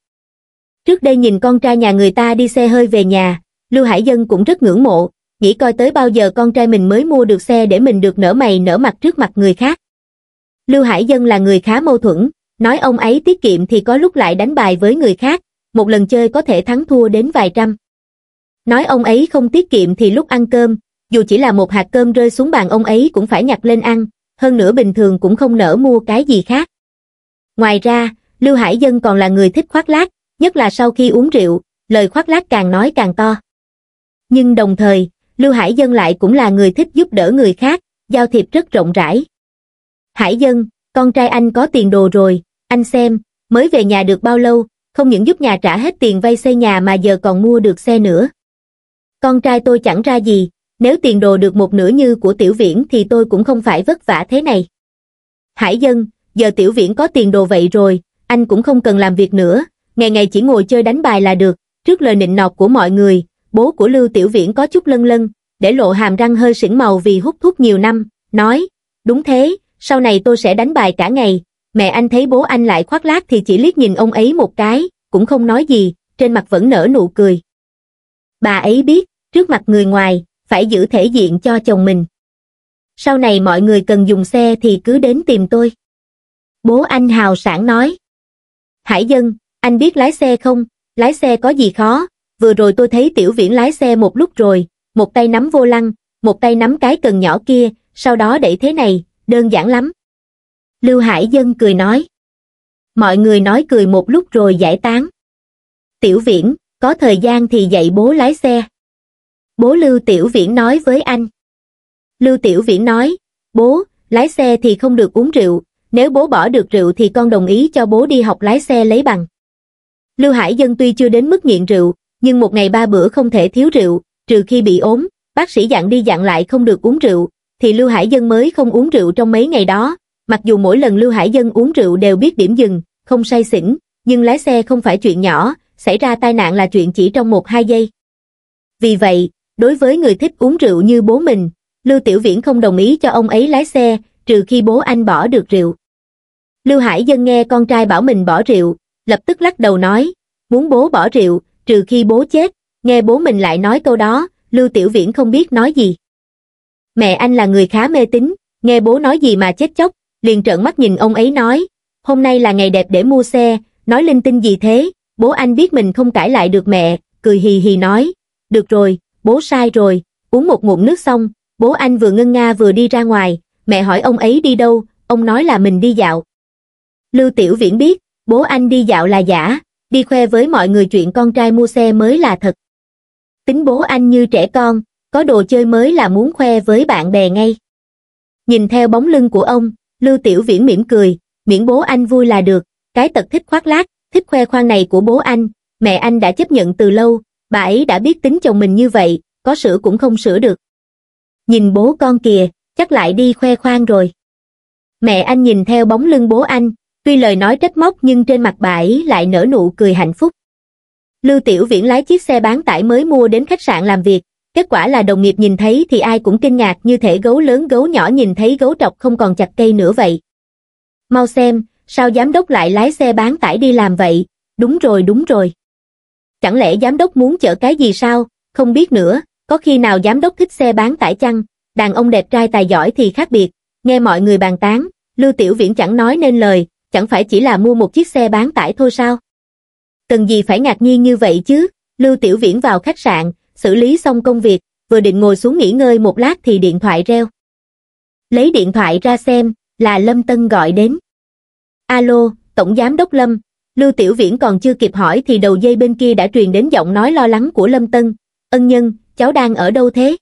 trước đây nhìn con trai nhà người ta đi xe hơi về nhà lưu hải dân cũng rất ngưỡng mộ nghĩ coi tới bao giờ con trai mình mới mua được xe để mình được nở mày nở mặt trước mặt người khác. Lưu Hải Dân là người khá mâu thuẫn, nói ông ấy tiết kiệm thì có lúc lại đánh bài với người khác, một lần chơi có thể thắng thua đến vài trăm. Nói ông ấy không tiết kiệm thì lúc ăn cơm, dù chỉ là một hạt cơm rơi xuống bàn ông ấy cũng phải nhặt lên ăn, hơn nữa bình thường cũng không nỡ mua cái gì khác. Ngoài ra, Lưu Hải Dân còn là người thích khoác lác, nhất là sau khi uống rượu, lời khoác lác càng nói càng to. Nhưng đồng thời, Lưu Hải Dân lại cũng là người thích giúp đỡ người khác, giao thiệp rất rộng rãi. Hải Dân, con trai anh có tiền đồ rồi, anh xem, mới về nhà được bao lâu, không những giúp nhà trả hết tiền vay xây nhà mà giờ còn mua được xe nữa. Con trai tôi chẳng ra gì, nếu tiền đồ được một nửa như của tiểu viễn thì tôi cũng không phải vất vả thế này. Hải Dân, giờ tiểu viễn có tiền đồ vậy rồi, anh cũng không cần làm việc nữa, ngày ngày chỉ ngồi chơi đánh bài là được, trước lời nịnh nọt của mọi người, bố của Lưu Tiểu Viễn có chút lân lân, để lộ hàm răng hơi sững màu vì hút thuốc nhiều năm, nói, đúng thế, sau này tôi sẽ đánh bài cả ngày, mẹ anh thấy bố anh lại khoác lác thì chỉ liếc nhìn ông ấy một cái, cũng không nói gì, trên mặt vẫn nở nụ cười. Bà ấy biết, trước mặt người ngoài, phải giữ thể diện cho chồng mình. Sau này mọi người cần dùng xe thì cứ đến tìm tôi. Bố anh hào sảng nói. Hải dân, anh biết lái xe không? Lái xe có gì khó, vừa rồi tôi thấy tiểu viễn lái xe một lúc rồi, một tay nắm vô lăng, một tay nắm cái cần nhỏ kia, sau đó đẩy thế này, đơn giản lắm. Lưu Hải Dân cười nói. Mọi người nói cười một lúc rồi giải tán. Tiểu viễn, có thời gian thì dạy bố lái xe. Bố Lưu Tiểu Viễn nói với anh. Lưu Tiểu Viễn nói, bố, lái xe thì không được uống rượu, nếu bố bỏ được rượu thì con đồng ý cho bố đi học lái xe lấy bằng. Lưu Hải Dân tuy chưa đến mức nghiện rượu, nhưng một ngày ba bữa không thể thiếu rượu, trừ khi bị ốm, bác sĩ dặn đi dặn lại không được uống rượu, thì Lưu Hải Dân mới không uống rượu trong mấy ngày đó. Mặc dù mỗi lần Lưu Hải Dân uống rượu đều biết điểm dừng, không say xỉn, nhưng lái xe không phải chuyện nhỏ, xảy ra tai nạn là chuyện chỉ trong một hai giây. Vì vậy, đối với người thích uống rượu như bố mình, Lưu Tiểu Viễn không đồng ý cho ông ấy lái xe, trừ khi bố anh bỏ được rượu. Lưu Hải Dân nghe con trai bảo mình bỏ rượu, lập tức lắc đầu nói, muốn bố bỏ rượu, trừ khi bố chết, nghe bố mình lại nói câu đó, Lưu Tiểu Viễn không biết nói gì. Mẹ anh là người khá mê tín, nghe bố nói gì mà chết chóc, liền trợn mắt nhìn ông ấy nói, hôm nay là ngày đẹp để mua xe, nói linh tinh gì thế, bố anh biết mình không cãi lại được mẹ, cười hì hì nói, được rồi, bố sai rồi, uống một ngụm nước xong, bố anh vừa ngân nga vừa đi ra ngoài, mẹ hỏi ông ấy đi đâu, ông nói là mình đi dạo. Lưu Tiểu Viễn biết, bố anh đi dạo là giả, đi khoe với mọi người chuyện con trai mua xe mới là thật. Tính bố anh như trẻ con, có đồ chơi mới là muốn khoe với bạn bè ngay. Nhìn theo bóng lưng của ông, Lưu Tiểu Viễn mỉm cười, miễn bố anh vui là được, cái tật thích khoác lác, thích khoe khoang này của bố anh, mẹ anh đã chấp nhận từ lâu, bà ấy đã biết tính chồng mình như vậy, có sửa cũng không sửa được. Nhìn bố con kìa, chắc lại đi khoe khoang rồi. Mẹ anh nhìn theo bóng lưng bố anh, tuy lời nói trách móc nhưng trên mặt bà ấy lại nở nụ cười hạnh phúc. Lưu Tiểu Viễn lái chiếc xe bán tải mới mua đến khách sạn làm việc, kết quả là đồng nghiệp nhìn thấy thì ai cũng kinh ngạc như thể gấu lớn gấu nhỏ nhìn thấy gấu trọc không còn chặt cây nữa vậy. Mau xem, sao giám đốc lại lái xe bán tải đi làm vậy? Đúng rồi, đúng rồi. Chẳng lẽ giám đốc muốn chở cái gì sao? Không biết nữa, có khi nào giám đốc thích xe bán tải chăng? Đàn ông đẹp trai tài giỏi thì khác biệt. Nghe mọi người bàn tán, Lưu Tiểu Viễn chẳng nói nên lời, chẳng phải chỉ là mua một chiếc xe bán tải thôi sao? Cần gì phải ngạc nhiên như vậy chứ? Lưu Tiểu Viễn vào khách sạn, xử lý xong công việc, vừa định ngồi xuống nghỉ ngơi một lát thì điện thoại reo. Lấy điện thoại ra xem, là Lâm Tân gọi đến. Alo, Tổng Giám Đốc Lâm, Lưu Tiểu Viễn còn chưa kịp hỏi thì đầu dây bên kia đã truyền đến giọng nói lo lắng của Lâm Tân. Ân nhân, cháu đang ở đâu thế?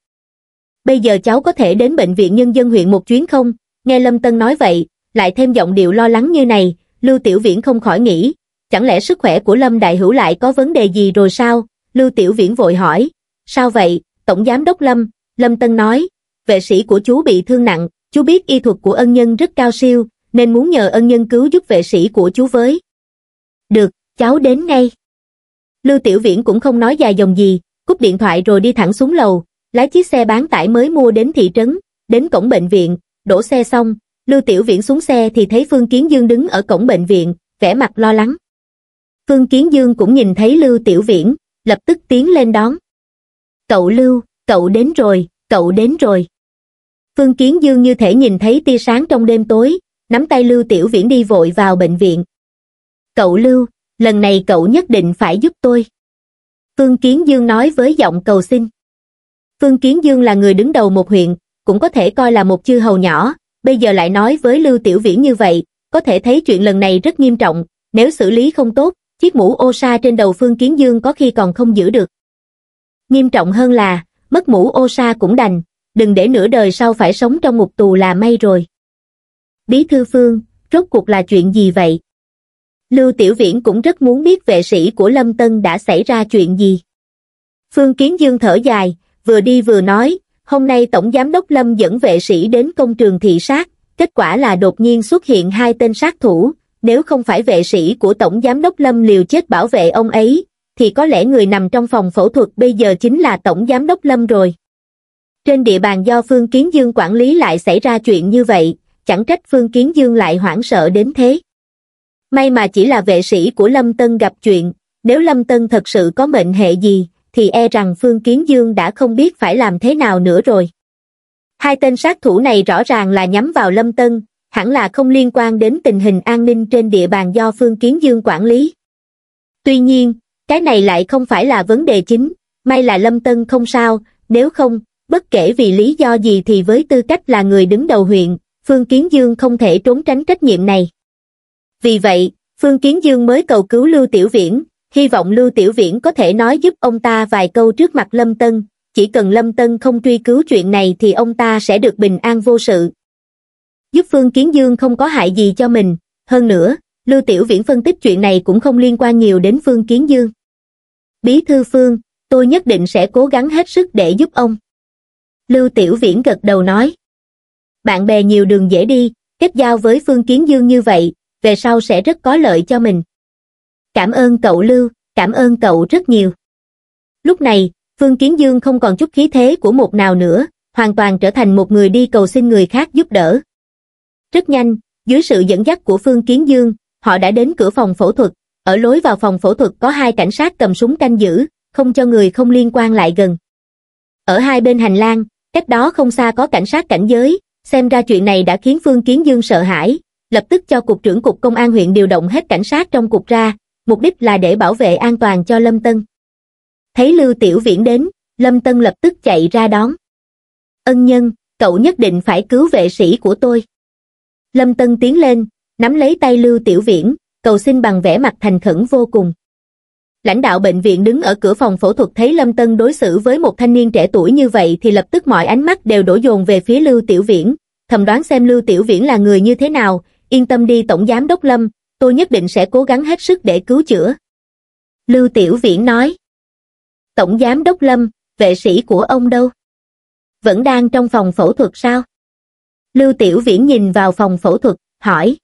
Bây giờ cháu có thể đến Bệnh viện Nhân dân huyện một chuyến không? Nghe Lâm Tân nói vậy, lại thêm giọng điệu lo lắng như này, Lưu Tiểu Viễn không khỏi nghĩ, chẳng lẽ sức khỏe của Lâm Đại Hữu lại có vấn đề gì rồi sao? Lưu Tiểu Viễn vội hỏi, sao vậy, Tổng Giám Đốc Lâm? Lâm Tân nói, vệ sĩ của chú bị thương nặng, chú biết y thuật của ân nhân rất cao siêu, nên muốn nhờ ân nhân cứu giúp vệ sĩ của chú với. Được, cháu đến ngay. Lưu Tiểu Viễn cũng không nói dài dòng gì, cúp điện thoại rồi đi thẳng xuống lầu, lái chiếc xe bán tải mới mua đến thị trấn, đến cổng bệnh viện, đổ xe xong, lưu tiểu viễn xuống xe thì thấy phương kiến dương đứng ở cổng bệnh viện vẻ mặt lo lắng phương kiến dương cũng nhìn thấy lưu tiểu viễn lập tức tiến lên đón cậu lưu cậu đến rồi cậu đến rồi phương kiến dương như thể nhìn thấy tia sáng trong đêm tối nắm tay lưu tiểu viễn đi vội vào bệnh viện cậu lưu lần này cậu nhất định phải giúp tôi phương kiến dương nói với giọng cầu xin phương kiến dương là người đứng đầu một huyện cũng có thể coi là một chư hầu nhỏ bây giờ lại nói với Lưu Tiểu Viễn như vậy, có thể thấy chuyện lần này rất nghiêm trọng, nếu xử lý không tốt, chiếc mũ ô sa trên đầu Phương Kiến Dương có khi còn không giữ được. Nghiêm trọng hơn là, mất mũ ô sa cũng đành, đừng để nửa đời sau phải sống trong ngục tù là may rồi. Bí thư Phương, rốt cuộc là chuyện gì vậy? Lưu Tiểu Viễn cũng rất muốn biết vệ sĩ của Lâm Tân đã xảy ra chuyện gì. Phương Kiến Dương thở dài, vừa đi vừa nói, hôm nay Tổng Giám đốc Lâm dẫn vệ sĩ đến công trường thị sát, kết quả là đột nhiên xuất hiện hai tên sát thủ, nếu không phải vệ sĩ của Tổng Giám đốc Lâm liều chết bảo vệ ông ấy, thì có lẽ người nằm trong phòng phẫu thuật bây giờ chính là Tổng Giám đốc Lâm rồi. Trên địa bàn do Phương Kiến Dương quản lý lại xảy ra chuyện như vậy, chẳng trách Phương Kiến Dương lại hoảng sợ đến thế. May mà chỉ là vệ sĩ của Lâm Tân gặp chuyện, nếu Lâm Tân thật sự có mệnh hệ gì, thì e rằng Phương Kiến Dương đã không biết phải làm thế nào nữa rồi. Hai tên sát thủ này rõ ràng là nhắm vào Lâm Tân, hẳn là không liên quan đến tình hình an ninh trên địa bàn do Phương Kiến Dương quản lý. Tuy nhiên, cái này lại không phải là vấn đề chính, may là Lâm Tân không sao, nếu không, bất kể vì lý do gì thì với tư cách là người đứng đầu huyện, Phương Kiến Dương không thể trốn tránh trách nhiệm này. Vì vậy, Phương Kiến Dương mới cầu cứu Lưu Tiểu Viễn, hy vọng lưu tiểu viễn có thể nói giúp ông ta vài câu trước mặt lâm tân chỉ cần lâm tân không truy cứu chuyện này thì ông ta sẽ được bình an vô sự giúp phương kiến dương không có hại gì cho mình hơn nữa lưu tiểu viễn phân tích chuyện này cũng không liên quan nhiều đến phương kiến dương bí thư phương tôi nhất định sẽ cố gắng hết sức để giúp ông lưu tiểu viễn gật đầu nói bạn bè nhiều đường dễ đi kết giao với phương kiến dương như vậy về sau sẽ rất có lợi cho mình Cảm ơn cậu Lưu, cảm ơn cậu rất nhiều. Lúc này, Phương Kiến Dương không còn chút khí thế của một nào nữa, hoàn toàn trở thành một người đi cầu xin người khác giúp đỡ. Rất nhanh, dưới sự dẫn dắt của Phương Kiến Dương, họ đã đến cửa phòng phẫu thuật. Ở lối vào phòng phẫu thuật có hai cảnh sát cầm súng canh giữ, không cho người không liên quan lại gần. Ở hai bên hành lang, cách đó không xa có cảnh sát cảnh giới, xem ra chuyện này đã khiến Phương Kiến Dương sợ hãi, lập tức cho cục trưởng cục công an huyện điều động hết cảnh sát trong cục ra, mục đích là để bảo vệ an toàn cho Lâm Tân. Thấy Lưu Tiểu Viễn đến, Lâm Tân lập tức chạy ra đón. Ân nhân, cậu nhất định phải cứu vệ sĩ của tôi. Lâm Tân tiến lên, nắm lấy tay Lưu Tiểu Viễn, cầu xin bằng vẻ mặt thành khẩn vô cùng. Lãnh đạo bệnh viện đứng ở cửa phòng phẫu thuật thấy Lâm Tân đối xử với một thanh niên trẻ tuổi như vậy thì lập tức mọi ánh mắt đều đổ dồn về phía Lưu Tiểu Viễn, thầm đoán xem Lưu Tiểu Viễn là người như thế nào, yên tâm đi Tổng Giám Đốc Lâm, tôi nhất định sẽ cố gắng hết sức để cứu chữa. Lưu Tiểu Viễn nói. Tổng giám đốc Lâm, vệ sĩ của ông đâu? Vẫn đang trong phòng phẫu thuật sao? Lưu Tiểu Viễn nhìn vào phòng phẫu thuật, hỏi.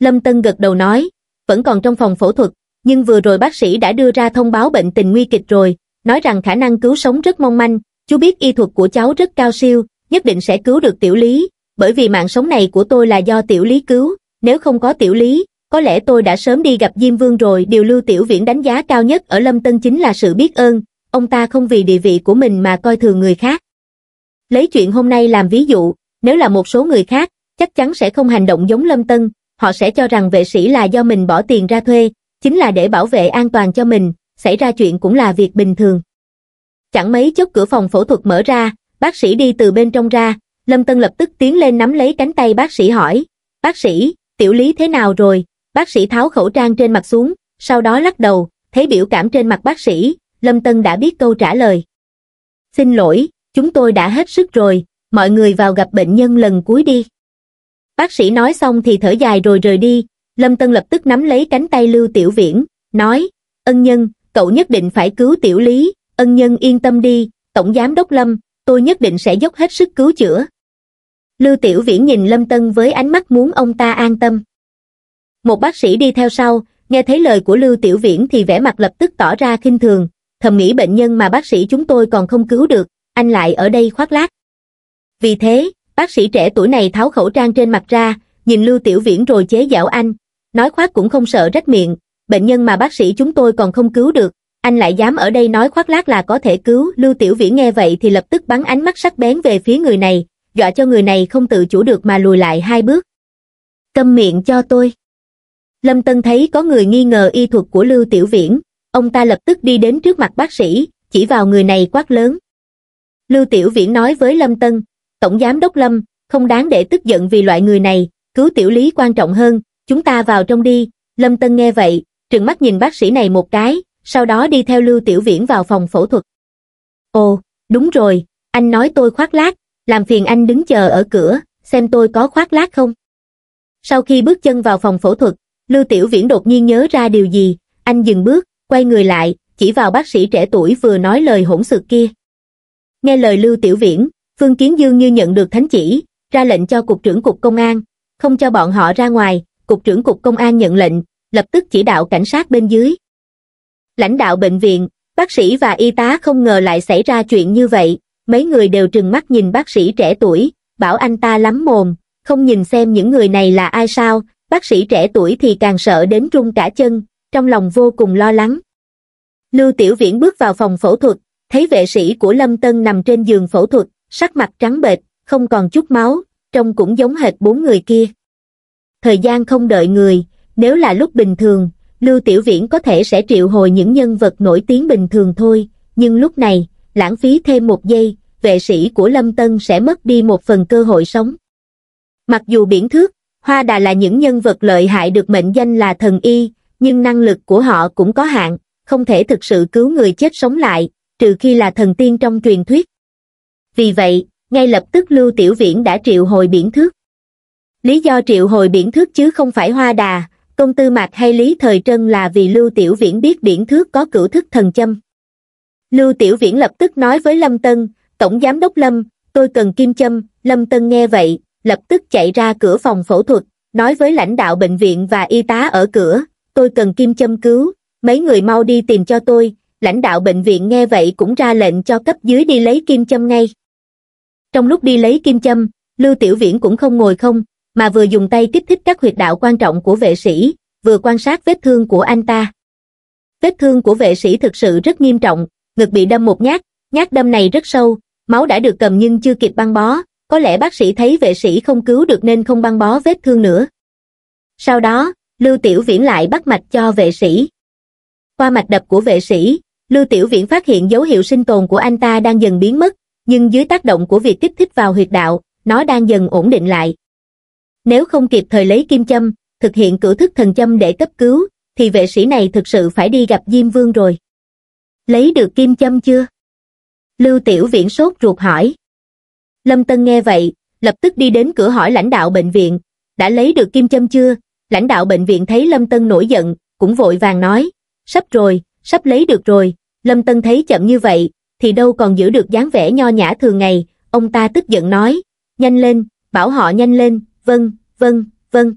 Lâm Tân gật đầu nói, vẫn còn trong phòng phẫu thuật, nhưng vừa rồi bác sĩ đã đưa ra thông báo bệnh tình nguy kịch rồi, nói rằng khả năng cứu sống rất mong manh, chú biết y thuật của cháu rất cao siêu, nhất định sẽ cứu được tiểu lý, bởi vì mạng sống này của tôi là do tiểu lý cứu, nếu không có tiểu lý, có lẽ tôi đã sớm đi gặp Diêm Vương rồi điều Lưu Tiểu Viễn đánh giá cao nhất ở Lâm Tân chính là sự biết ơn, ông ta không vì địa vị của mình mà coi thường người khác. Lấy chuyện hôm nay làm ví dụ, nếu là một số người khác, chắc chắn sẽ không hành động giống Lâm Tân, họ sẽ cho rằng vệ sĩ là do mình bỏ tiền ra thuê, chính là để bảo vệ an toàn cho mình, xảy ra chuyện cũng là việc bình thường. Chẳng mấy chốc cửa phòng phẫu thuật mở ra, bác sĩ đi từ bên trong ra, Lâm Tân lập tức tiến lên nắm lấy cánh tay bác sĩ hỏi, bác sĩ, tiểu lý thế nào rồi, Bác sĩ tháo khẩu trang trên mặt xuống, sau đó lắc đầu, thấy biểu cảm trên mặt bác sĩ, Lâm Tân đã biết câu trả lời. Xin lỗi, chúng tôi đã hết sức rồi, mọi người vào gặp bệnh nhân lần cuối đi. Bác sĩ nói xong thì thở dài rồi rời đi, Lâm Tân lập tức nắm lấy cánh tay Lưu Tiểu Viễn, nói, ân nhân, cậu nhất định phải cứu Tiểu Lý, ân nhân yên tâm đi, Tổng Giám Đốc Lâm, tôi nhất định sẽ dốc hết sức cứu chữa. Lưu Tiểu Viễn nhìn Lâm Tân với ánh mắt muốn ông ta an tâm. Một bác sĩ đi theo sau, nghe thấy lời của Lưu Tiểu Viễn thì vẻ mặt lập tức tỏ ra khinh thường, thầm nghĩ bệnh nhân mà bác sĩ chúng tôi còn không cứu được, anh lại ở đây khoác lác. Vì thế, bác sĩ trẻ tuổi này tháo khẩu trang trên mặt ra, nhìn Lưu Tiểu Viễn rồi chế giảo anh, nói khoác cũng không sợ rách miệng, bệnh nhân mà bác sĩ chúng tôi còn không cứu được, anh lại dám ở đây nói khoác lác là có thể cứu, Lưu Tiểu Viễn nghe vậy thì lập tức bắn ánh mắt sắc bén về phía người này, dọa cho người này không tự chủ được mà lùi lại hai bước. Câm miệng cho tôi lâm tân thấy có người nghi ngờ y thuật của lưu tiểu viễn ông ta lập tức đi đến trước mặt bác sĩ chỉ vào người này quát lớn lưu tiểu viễn nói với lâm tân tổng giám đốc lâm không đáng để tức giận vì loại người này cứu tiểu lý quan trọng hơn chúng ta vào trong đi lâm tân nghe vậy trừng mắt nhìn bác sĩ này một cái sau đó đi theo lưu tiểu viễn vào phòng phẫu thuật ồ đúng rồi anh nói tôi khoác lác làm phiền anh đứng chờ ở cửa xem tôi có khoác lác không sau khi bước chân vào phòng phẫu thuật Lưu Tiểu Viễn đột nhiên nhớ ra điều gì, anh dừng bước, quay người lại, chỉ vào bác sĩ trẻ tuổi vừa nói lời hỗn xược kia. Nghe lời Lưu Tiểu Viễn, Phương Kiến Dương như nhận được thánh chỉ, ra lệnh cho Cục trưởng Cục Công an, không cho bọn họ ra ngoài, Cục trưởng Cục Công an nhận lệnh, lập tức chỉ đạo cảnh sát bên dưới. Lãnh đạo bệnh viện, bác sĩ và y tá không ngờ lại xảy ra chuyện như vậy, mấy người đều trừng mắt nhìn bác sĩ trẻ tuổi, bảo anh ta lắm mồm, không nhìn xem những người này là ai sao, bác sĩ trẻ tuổi thì càng sợ đến run cả chân, trong lòng vô cùng lo lắng. Lưu Tiểu Viễn bước vào phòng phẫu thuật, thấy vệ sĩ của Lâm Tân nằm trên giường phẫu thuật, sắc mặt trắng bệch, không còn chút máu, trông cũng giống hệt bốn người kia. Thời gian không đợi người, nếu là lúc bình thường, Lưu Tiểu Viễn có thể sẽ triệu hồi những nhân vật nổi tiếng bình thường thôi, nhưng lúc này, lãng phí thêm một giây, vệ sĩ của Lâm Tân sẽ mất đi một phần cơ hội sống. Mặc dù biển thước, Hoa Đà là những nhân vật lợi hại được mệnh danh là thần y, nhưng năng lực của họ cũng có hạn, không thể thực sự cứu người chết sống lại, trừ khi là thần tiên trong truyền thuyết. Vì vậy, ngay lập tức Lưu Tiểu Viễn đã triệu hồi biển thước. Lý do triệu hồi biển thước chứ không phải Hoa Đà, công tư mạc hay Lý Thời Trân là vì Lưu Tiểu Viễn biết biển thước có cửu thức thần châm. Lưu Tiểu Viễn lập tức nói với Lâm Tân, Tổng Giám đốc Lâm, tôi cần kim châm, Lâm Tân nghe vậy, lập tức chạy ra cửa phòng phẫu thuật, nói với lãnh đạo bệnh viện và y tá ở cửa, tôi cần kim châm cứu, mấy người mau đi tìm cho tôi, lãnh đạo bệnh viện nghe vậy cũng ra lệnh cho cấp dưới đi lấy kim châm ngay. Trong lúc đi lấy kim châm, Lưu Tiểu Viễn cũng không ngồi không, mà vừa dùng tay kích thích các huyệt đạo quan trọng của vệ sĩ, vừa quan sát vết thương của anh ta. Vết thương của vệ sĩ thực sự rất nghiêm trọng, ngực bị đâm một nhát, nhát đâm này rất sâu, máu đã được cầm nhưng chưa kịp băng bó, có lẽ bác sĩ thấy vệ sĩ không cứu được nên không băng bó vết thương nữa. Sau đó, Lưu Tiểu Viễn lại bắt mạch cho vệ sĩ. Qua mạch đập của vệ sĩ, Lưu Tiểu Viễn phát hiện dấu hiệu sinh tồn của anh ta đang dần biến mất, nhưng dưới tác động của việc kích thích vào huyệt đạo, nó đang dần ổn định lại. Nếu không kịp thời lấy kim châm, thực hiện cử thức thần châm để cấp cứu, thì vệ sĩ này thực sự phải đi gặp Diêm Vương rồi. Lấy được kim châm chưa? Lưu Tiểu Viễn sốt ruột hỏi lâm tân nghe vậy lập tức đi đến cửa hỏi lãnh đạo bệnh viện đã lấy được kim châm chưa lãnh đạo bệnh viện thấy lâm tân nổi giận cũng vội vàng nói sắp rồi sắp lấy được rồi lâm tân thấy chậm như vậy thì đâu còn giữ được dáng vẻ nho nhã thường ngày ông ta tức giận nói nhanh lên bảo họ nhanh lên vâng vâng vâng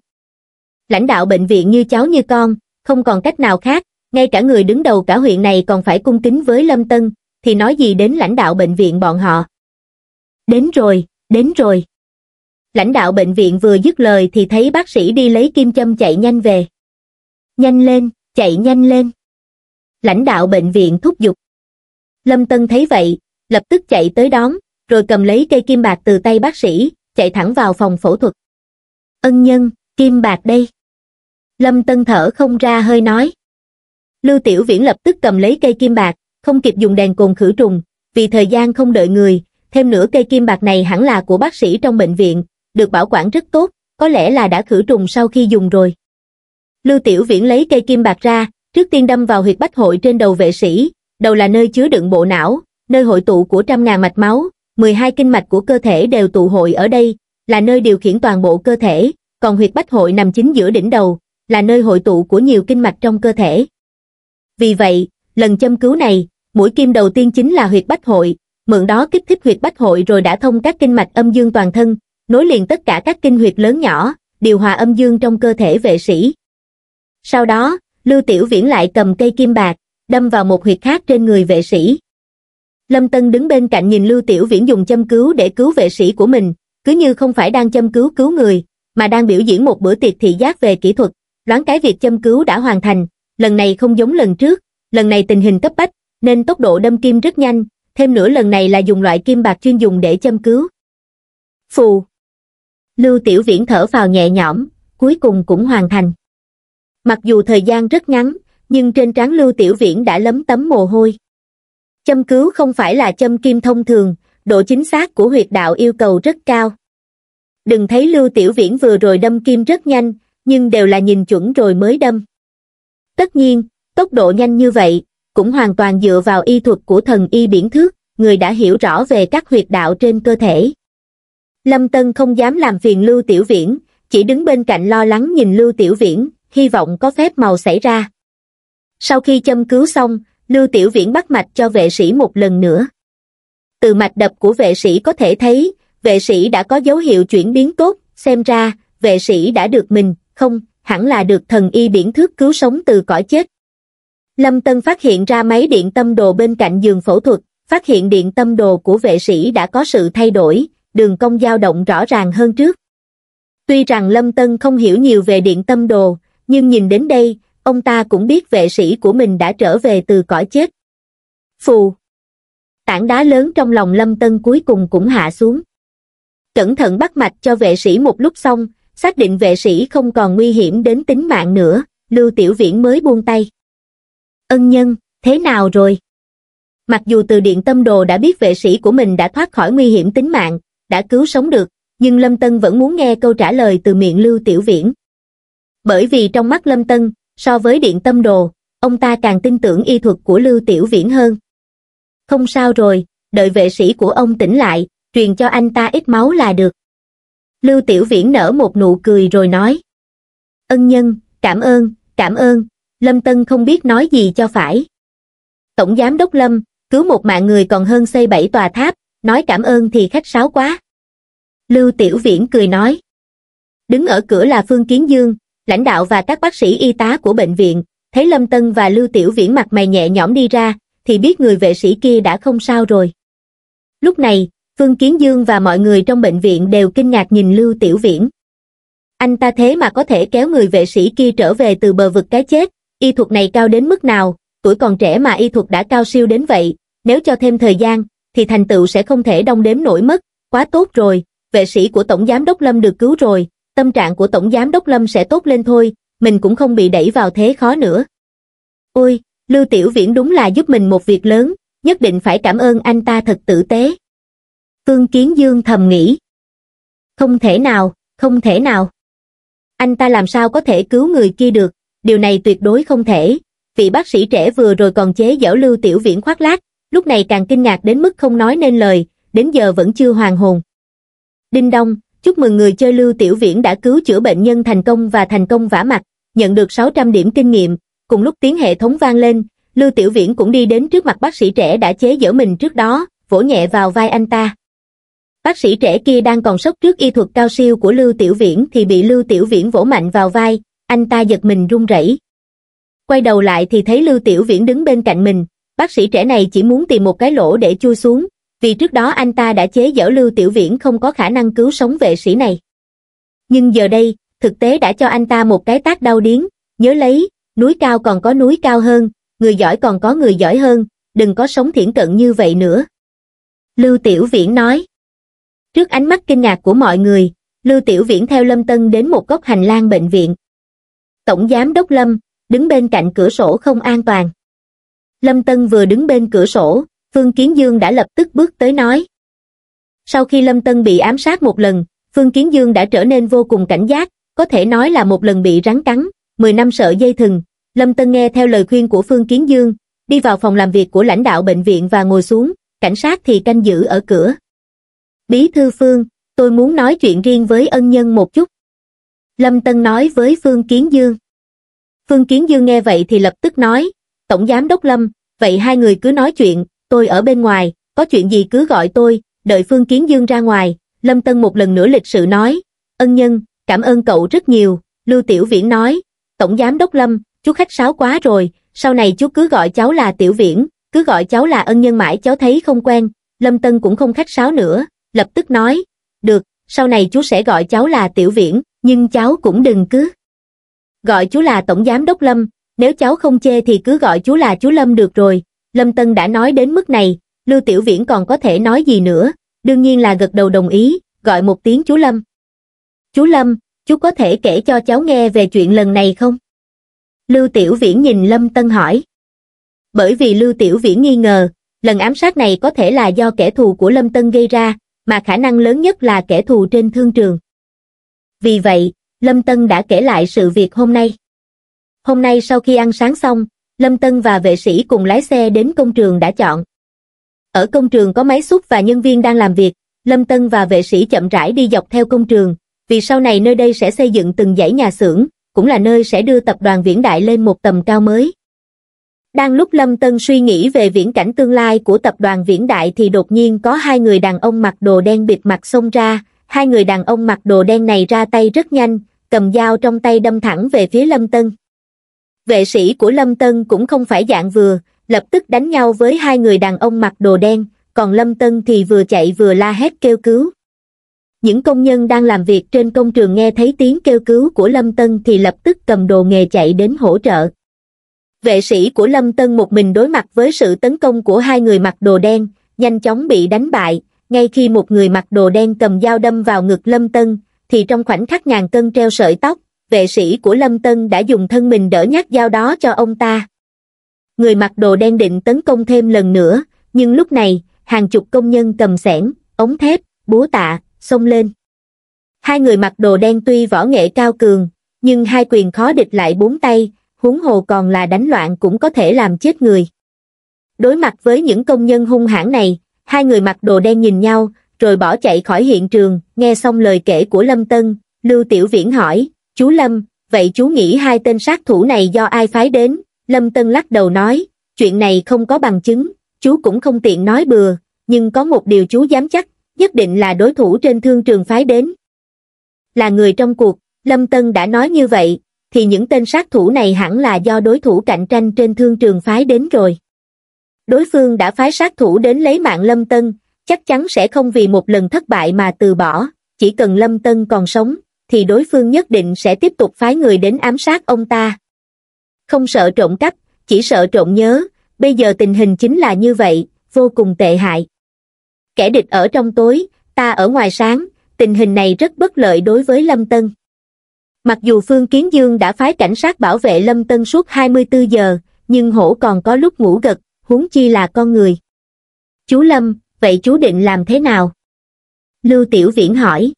lãnh đạo bệnh viện như cháu như con không còn cách nào khác ngay cả người đứng đầu cả huyện này còn phải cung kính với lâm tân thì nói gì đến lãnh đạo bệnh viện bọn họ đến rồi, đến rồi. Lãnh đạo bệnh viện vừa dứt lời thì thấy bác sĩ đi lấy kim châm chạy nhanh về. Nhanh lên, chạy nhanh lên. Lãnh đạo bệnh viện thúc giục. Lâm Tân thấy vậy, lập tức chạy tới đón, rồi cầm lấy cây kim bạc từ tay bác sĩ, chạy thẳng vào phòng phẫu thuật. Ân nhân, kim bạc đây. Lâm Tân thở không ra hơi nói. Lưu Tiểu Viễn lập tức cầm lấy cây kim bạc, không kịp dùng đèn cồn khử trùng, vì thời gian không đợi người, Thêm nữa cây kim bạc này hẳn là của bác sĩ trong bệnh viện, được bảo quản rất tốt, có lẽ là đã khử trùng sau khi dùng rồi. Lưu Tiểu Viễn lấy cây kim bạc ra, trước tiên đâm vào huyệt bách hội trên đầu vệ sĩ, đầu là nơi chứa đựng bộ não, nơi hội tụ của trăm ngàn mạch máu, 12 kinh mạch của cơ thể đều tụ hội ở đây, là nơi điều khiển toàn bộ cơ thể, còn huyệt bách hội nằm chính giữa đỉnh đầu, là nơi hội tụ của nhiều kinh mạch trong cơ thể. Vì vậy, lần châm cứu này, mũi kim đầu tiên chính là huyệt bách hội, mượn đó kích thích huyệt bách hội rồi đã thông các kinh mạch âm dương toàn thân, nối liền tất cả các kinh huyệt lớn nhỏ, điều hòa âm dương trong cơ thể vệ sĩ. Sau đó, Lưu Tiểu Viễn lại cầm cây kim bạc, đâm vào một huyệt khác trên người vệ sĩ. Lâm Tân đứng bên cạnh nhìn Lưu Tiểu Viễn dùng châm cứu để cứu vệ sĩ của mình, cứ như không phải đang châm cứu cứu người, mà đang biểu diễn một bữa tiệc thị giác về kỹ thuật, đoán cái việc châm cứu đã hoàn thành, lần này không giống lần trước, lần này tình hình cấp bách, nên tốc độ đâm kim rất nhanh, thêm nữa lần này là dùng loại kim bạc chuyên dùng để châm cứu. Phù Lưu Tiểu Viễn thở vào nhẹ nhõm, cuối cùng cũng hoàn thành. Mặc dù thời gian rất ngắn, nhưng trên trán Lưu Tiểu Viễn đã lấm tấm mồ hôi. Châm cứu không phải là châm kim thông thường, độ chính xác của huyệt đạo yêu cầu rất cao. Đừng thấy Lưu Tiểu Viễn vừa rồi đâm kim rất nhanh, nhưng đều là nhìn chuẩn rồi mới đâm. Tất nhiên, tốc độ nhanh như vậy, cũng hoàn toàn dựa vào y thuật của thần y biển thước, người đã hiểu rõ về các huyệt đạo trên cơ thể. Lâm Tân không dám làm phiền Lưu Tiểu Viễn, chỉ đứng bên cạnh lo lắng nhìn Lưu Tiểu Viễn, hy vọng có phép màu xảy ra. Sau khi châm cứu xong, Lưu Tiểu Viễn bắt mạch cho vệ sĩ một lần nữa. Từ mạch đập của vệ sĩ có thể thấy, vệ sĩ đã có dấu hiệu chuyển biến tốt, xem ra, vệ sĩ đã được mình, không, hẳn là được thần y biển thước cứu sống từ cõi chết. Lâm Tân phát hiện ra máy điện tâm đồ bên cạnh giường phẫu thuật, phát hiện điện tâm đồ của vệ sĩ đã có sự thay đổi, đường cong dao động rõ ràng hơn trước. Tuy rằng Lâm Tân không hiểu nhiều về điện tâm đồ, nhưng nhìn đến đây, ông ta cũng biết vệ sĩ của mình đã trở về từ cõi chết. Phù! Tảng đá lớn trong lòng Lâm Tân cuối cùng cũng hạ xuống. Cẩn thận bắt mạch cho vệ sĩ một lúc xong, xác định vệ sĩ không còn nguy hiểm đến tính mạng nữa, Lưu Tiểu Viễn mới buông tay ân nhân, thế nào rồi? Mặc dù từ điện tâm đồ đã biết vệ sĩ của mình đã thoát khỏi nguy hiểm tính mạng, đã cứu sống được, nhưng Lâm Tân vẫn muốn nghe câu trả lời từ miệng Lưu Tiểu Viễn. Bởi vì trong mắt Lâm Tân, so với điện tâm đồ, ông ta càng tin tưởng y thuật của Lưu Tiểu Viễn hơn. Không sao rồi, đợi vệ sĩ của ông tỉnh lại, truyền cho anh ta ít máu là được. Lưu Tiểu Viễn nở một nụ cười rồi nói. Ân nhân, cảm ơn, cảm ơn, Lâm Tân không biết nói gì cho phải. Tổng giám đốc Lâm, cứu một mạng người còn hơn xây bảy tòa tháp, nói cảm ơn thì khách sáo quá. Lưu Tiểu Viễn cười nói. Đứng ở cửa là Phương Kiến Dương, lãnh đạo và các bác sĩ y tá của bệnh viện, thấy Lâm Tân và Lưu Tiểu Viễn mặt mày nhẹ nhõm đi ra, thì biết người vệ sĩ kia đã không sao rồi. Lúc này, Phương Kiến Dương và mọi người trong bệnh viện đều kinh ngạc nhìn Lưu Tiểu Viễn. Anh ta thế mà có thể kéo người vệ sĩ kia trở về từ bờ vực cái chết, y thuật này cao đến mức nào, tuổi còn trẻ mà y thuật đã cao siêu đến vậy, nếu cho thêm thời gian, thì thành tựu sẽ không thể đong đếm nổi mất, quá tốt rồi, vệ sĩ của Tổng Giám Đốc Lâm được cứu rồi, tâm trạng của Tổng Giám Đốc Lâm sẽ tốt lên thôi, mình cũng không bị đẩy vào thế khó nữa. Ôi, Lưu Tiểu Viễn đúng là giúp mình một việc lớn, nhất định phải cảm ơn anh ta thật tử tế. Phương Kiến Dương thầm nghĩ. Không thể nào, không thể nào. Anh ta làm sao có thể cứu người kia được, điều này tuyệt đối không thể. Vị bác sĩ trẻ vừa rồi còn chế dở lưu tiểu viễn khoác lác, lúc này càng kinh ngạc đến mức không nói nên lời, đến giờ vẫn chưa hoàn hồn. Đinh Đông, chúc mừng người chơi lưu tiểu viễn đã cứu chữa bệnh nhân thành công và thành công vả mặt, nhận được 600 điểm kinh nghiệm, cùng lúc tiếng hệ thống vang lên, lưu tiểu viễn cũng đi đến trước mặt bác sĩ trẻ đã chế dở mình trước đó, vỗ nhẹ vào vai anh ta. Bác sĩ trẻ kia đang còn sốc trước y thuật cao siêu của Lưu Tiểu Viễn thì bị Lưu Tiểu Viễn vỗ mạnh vào vai, anh ta giật mình run rẩy. Quay đầu lại thì thấy Lưu Tiểu Viễn đứng bên cạnh mình, bác sĩ trẻ này chỉ muốn tìm một cái lỗ để chui xuống, vì trước đó anh ta đã chế giễu Lưu Tiểu Viễn không có khả năng cứu sống vệ sĩ này. Nhưng giờ đây, thực tế đã cho anh ta một cái tác đau điếng, nhớ lấy, núi cao còn có núi cao hơn, người giỏi còn có người giỏi hơn, đừng có sống thiển cận như vậy nữa. Lưu Tiểu Viễn nói. Trước ánh mắt kinh ngạc của mọi người, Lưu Tiểu Viễn theo Lâm Tân đến một góc hành lang bệnh viện tổng giám đốc Lâm, đứng bên cạnh cửa sổ không an toàn. Lâm Tân vừa đứng bên cửa sổ, Phương Kiến Dương đã lập tức bước tới nói. Sau khi Lâm Tân bị ám sát một lần, Phương Kiến Dương đã trở nên vô cùng cảnh giác, có thể nói là một lần bị rắn cắn, 10 năm sợ dây thừng. Lâm Tân nghe theo lời khuyên của Phương Kiến Dương, đi vào phòng làm việc của lãnh đạo bệnh viện và ngồi xuống, cảnh sát thì canh giữ ở cửa. Bí thư Phương, tôi muốn nói chuyện riêng với ân nhân một chút lâm tân nói với phương kiến dương phương kiến dương nghe vậy thì lập tức nói tổng giám đốc lâm vậy hai người cứ nói chuyện tôi ở bên ngoài có chuyện gì cứ gọi tôi đợi phương kiến dương ra ngoài lâm tân một lần nữa lịch sự nói ân nhân cảm ơn cậu rất nhiều lưu tiểu viễn nói tổng giám đốc lâm chú khách sáo quá rồi sau này chú cứ gọi cháu là tiểu viễn cứ gọi cháu là ân nhân mãi cháu thấy không quen lâm tân cũng không khách sáo nữa lập tức nói được sau này chú sẽ gọi cháu là tiểu viễn nhưng cháu cũng đừng cứ. Gọi chú là Tổng Giám Đốc Lâm, nếu cháu không chê thì cứ gọi chú là chú Lâm được rồi. Lâm Tân đã nói đến mức này, Lưu Tiểu Viễn còn có thể nói gì nữa, đương nhiên là gật đầu đồng ý, gọi một tiếng chú Lâm. Chú Lâm, chú có thể kể cho cháu nghe về chuyện lần này không? Lưu Tiểu Viễn nhìn Lâm Tân hỏi. Bởi vì Lưu Tiểu Viễn nghi ngờ, lần ám sát này có thể là do kẻ thù của Lâm Tân gây ra, mà khả năng lớn nhất là kẻ thù trên thương trường. Vì vậy, Lâm Tân đã kể lại sự việc hôm nay. Hôm nay sau khi ăn sáng xong, Lâm Tân và vệ sĩ cùng lái xe đến công trường đã chọn. Ở công trường có máy xúc và nhân viên đang làm việc, Lâm Tân và vệ sĩ chậm rãi đi dọc theo công trường, vì sau này nơi đây sẽ xây dựng từng dãy nhà xưởng, cũng là nơi sẽ đưa tập đoàn viễn đại lên một tầm cao mới. Đang lúc Lâm Tân suy nghĩ về viễn cảnh tương lai của tập đoàn viễn đại thì đột nhiên có hai người đàn ông mặc đồ đen bịt mặt xông ra, hai người đàn ông mặc đồ đen này ra tay rất nhanh, cầm dao trong tay đâm thẳng về phía Lâm Tân. Vệ sĩ của Lâm Tân cũng không phải dạng vừa, lập tức đánh nhau với hai người đàn ông mặc đồ đen, còn Lâm Tân thì vừa chạy vừa la hét kêu cứu. Những công nhân đang làm việc trên công trường nghe thấy tiếng kêu cứu của Lâm Tân thì lập tức cầm đồ nghề chạy đến hỗ trợ. Vệ sĩ của Lâm Tân một mình đối mặt với sự tấn công của hai người mặc đồ đen, nhanh chóng bị đánh bại, ngay khi một người mặc đồ đen cầm dao đâm vào ngực Lâm Tân, thì trong khoảnh khắc ngàn cân treo sợi tóc, vệ sĩ của Lâm Tân đã dùng thân mình đỡ nhát dao đó cho ông ta. Người mặc đồ đen định tấn công thêm lần nữa, nhưng lúc này, hàng chục công nhân cầm sẻn, ống thép, búa tạ, xông lên. Hai người mặc đồ đen tuy võ nghệ cao cường, nhưng hai quyền khó địch lại bốn tay, huống hồ còn là đánh loạn cũng có thể làm chết người. Đối mặt với những công nhân hung hãn này, hai người mặc đồ đen nhìn nhau, rồi bỏ chạy khỏi hiện trường, nghe xong lời kể của Lâm Tân, Lưu Tiểu Viễn hỏi, chú Lâm, vậy chú nghĩ hai tên sát thủ này do ai phái đến? Lâm Tân lắc đầu nói, chuyện này không có bằng chứng, chú cũng không tiện nói bừa, nhưng có một điều chú dám chắc, nhất định là đối thủ trên thương trường phái đến. Là người trong cuộc, Lâm Tân đã nói như vậy, thì những tên sát thủ này hẳn là do đối thủ cạnh tranh trên thương trường phái đến rồi đối phương đã phái sát thủ đến lấy mạng lâm tân chắc chắn sẽ không vì một lần thất bại mà từ bỏ chỉ cần lâm tân còn sống thì đối phương nhất định sẽ tiếp tục phái người đến ám sát ông ta không sợ trộm cắp chỉ sợ trộm nhớ bây giờ tình hình chính là như vậy vô cùng tệ hại kẻ địch ở trong tối ta ở ngoài sáng tình hình này rất bất lợi đối với lâm tân mặc dù phương kiến dương đã phái cảnh sát bảo vệ lâm tân suốt 24 giờ nhưng hổ còn có lúc ngủ gật huống chi là con người. Chú Lâm, vậy chú định làm thế nào? Lưu Tiểu Viễn hỏi.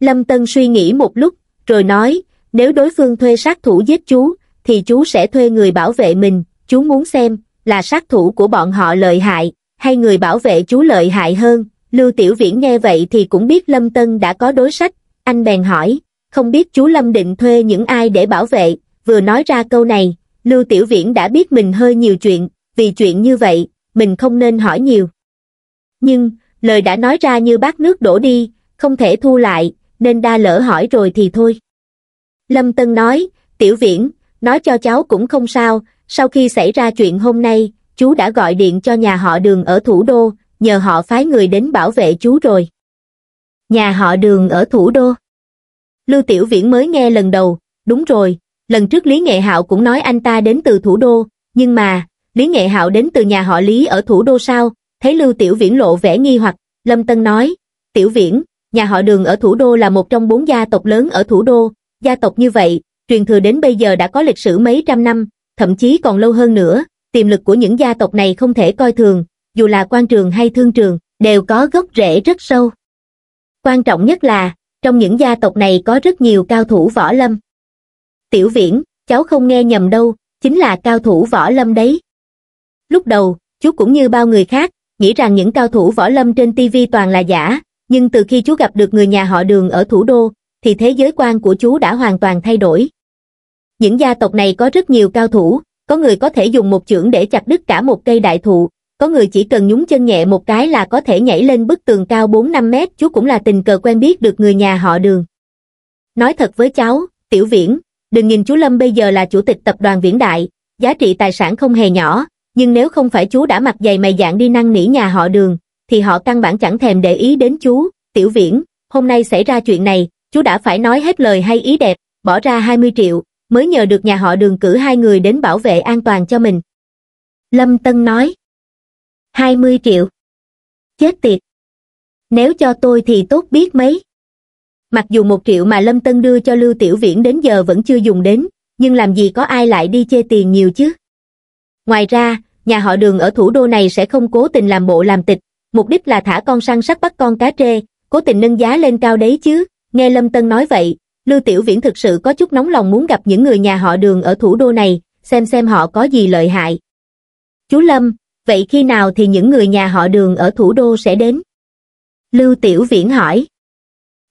Lâm Tân suy nghĩ một lúc, rồi nói, nếu đối phương thuê sát thủ giết chú, thì chú sẽ thuê người bảo vệ mình, chú muốn xem, là sát thủ của bọn họ lợi hại, hay người bảo vệ chú lợi hại hơn. Lưu Tiểu Viễn nghe vậy thì cũng biết Lâm Tân đã có đối sách, anh bèn hỏi, không biết chú Lâm định thuê những ai để bảo vệ, vừa nói ra câu này, Lưu Tiểu Viễn đã biết mình hơi nhiều chuyện, vì chuyện như vậy, mình không nên hỏi nhiều. Nhưng, lời đã nói ra như bát nước đổ đi, không thể thu lại, nên đa lỡ hỏi rồi thì thôi. Lâm Tân nói, Tiểu Viễn, nói cho cháu cũng không sao, sau khi xảy ra chuyện hôm nay, chú đã gọi điện cho nhà họ đường ở thủ đô, nhờ họ phái người đến bảo vệ chú rồi. Nhà họ đường ở thủ đô. Lưu Tiểu Viễn mới nghe lần đầu, đúng rồi, lần trước Lý Nghệ Hạo cũng nói anh ta đến từ thủ đô, nhưng mà, Lý Nghệ Hạo đến từ nhà họ Lý ở thủ đô sao, thấy Lưu Tiểu Viễn lộ vẻ nghi hoặc, Lâm Tân nói, Tiểu Viễn, nhà họ đường ở thủ đô là một trong bốn gia tộc lớn ở thủ đô, gia tộc như vậy, truyền thừa đến bây giờ đã có lịch sử mấy trăm năm, thậm chí còn lâu hơn nữa, tiềm lực của những gia tộc này không thể coi thường, dù là quan trường hay thương trường, đều có gốc rễ rất sâu. Quan trọng nhất là, trong những gia tộc này có rất nhiều cao thủ võ lâm. Tiểu viễn, cháu không nghe nhầm đâu, chính là cao thủ võ lâm đấy. Lúc đầu, chú cũng như bao người khác, nghĩ rằng những cao thủ võ lâm trên TV toàn là giả, nhưng từ khi chú gặp được người nhà họ đường ở thủ đô, thì thế giới quan của chú đã hoàn toàn thay đổi. Những gia tộc này có rất nhiều cao thủ, có người có thể dùng một chưởng để chặt đứt cả một cây đại thụ, có người chỉ cần nhúng chân nhẹ một cái là có thể nhảy lên bức tường cao 4-5 mét, chú cũng là tình cờ quen biết được người nhà họ đường. Nói thật với cháu, Tiểu Viễn, đừng nhìn chú Lâm bây giờ là chủ tịch tập đoàn Viễn Đại, giá trị tài sản không hề nhỏ, nhưng nếu không phải chú đã mặt dày mày dạng đi năn nỉ nhà họ đường, thì họ căn bản chẳng thèm để ý đến chú, tiểu viễn, hôm nay xảy ra chuyện này, chú đã phải nói hết lời hay ý đẹp, bỏ ra 20 triệu, mới nhờ được nhà họ đường cử hai người đến bảo vệ an toàn cho mình. Lâm Tân nói, 20 triệu, chết tiệt, nếu cho tôi thì tốt biết mấy. Mặc dù một triệu mà Lâm Tân đưa cho Lưu Tiểu Viễn đến giờ vẫn chưa dùng đến, nhưng làm gì có ai lại đi chê tiền nhiều chứ. Ngoài ra, nhà họ đường ở thủ đô này sẽ không cố tình làm bộ làm tịch, mục đích là thả con săn sắt bắt con cá trê, cố tình nâng giá lên cao đấy chứ, nghe Lâm Tân nói vậy, Lưu Tiểu Viễn thực sự có chút nóng lòng muốn gặp những người nhà họ đường ở thủ đô này, xem xem họ có gì lợi hại. Chú Lâm, vậy khi nào thì những người nhà họ đường ở thủ đô sẽ đến? Lưu Tiểu Viễn hỏi.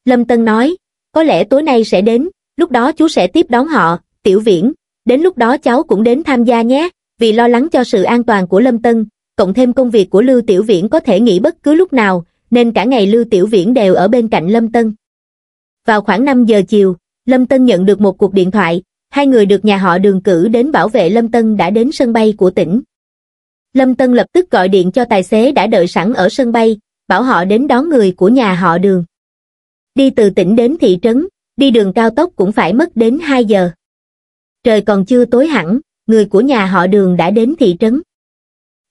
Lâm Tân nói, có lẽ tối nay sẽ đến, lúc đó chú sẽ tiếp đón họ, Tiểu Viễn, đến lúc đó cháu cũng đến tham gia nhé, vì lo lắng cho sự an toàn của Lâm Tân, cộng thêm công việc của Lưu Tiểu Viễn có thể nghỉ bất cứ lúc nào, nên cả ngày Lưu Tiểu Viễn đều ở bên cạnh Lâm Tân. Vào khoảng 5 giờ chiều, Lâm Tân nhận được một cuộc điện thoại, hai người được nhà họ đường cử đến bảo vệ Lâm Tân đã đến sân bay của tỉnh. Lâm Tân lập tức gọi điện cho tài xế đã đợi sẵn ở sân bay, bảo họ đến đón người của nhà họ đường. Đi từ tỉnh đến thị trấn, đi đường cao tốc cũng phải mất đến 2 giờ. Trời còn chưa tối hẳn, người của nhà họ đường đã đến thị trấn.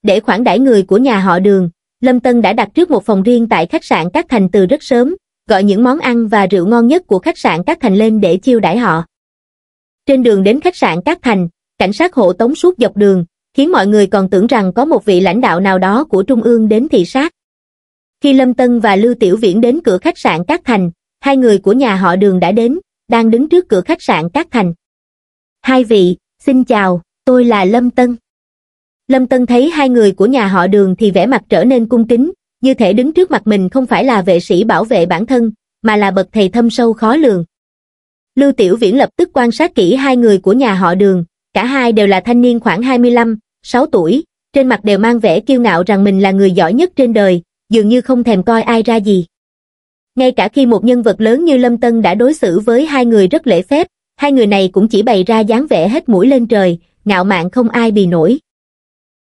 Để khoản đãi người của nhà họ đường, Lâm Tân đã đặt trước một phòng riêng tại khách sạn Các Thành từ rất sớm, gọi những món ăn và rượu ngon nhất của khách sạn Các Thành lên để chiêu đãi họ. Trên đường đến khách sạn Các Thành, cảnh sát hộ tống suốt dọc đường, khiến mọi người còn tưởng rằng có một vị lãnh đạo nào đó của Trung ương đến thị sát. Khi Lâm Tân và Lưu Tiểu Viễn đến cửa khách sạn Các Thành, hai người của nhà họ đường đã đến, đang đứng trước cửa khách sạn Các Thành. Hai vị, xin chào tôi là Lâm Tân. Lâm Tân thấy hai người của nhà họ đường thì vẻ mặt trở nên cung kính, như thể đứng trước mặt mình không phải là vệ sĩ bảo vệ bản thân, mà là bậc thầy thâm sâu khó lường. Lưu Tiểu Viễn lập tức quan sát kỹ hai người của nhà họ đường, cả hai đều là thanh niên khoảng 25, 6 tuổi, trên mặt đều mang vẻ kiêu ngạo rằng mình là người giỏi nhất trên đời, dường như không thèm coi ai ra gì. Ngay cả khi một nhân vật lớn như Lâm Tân đã đối xử với hai người rất lễ phép, hai người này cũng chỉ bày ra dáng vẻ hết mũi lên trời, ngạo mạn không ai bì nổi.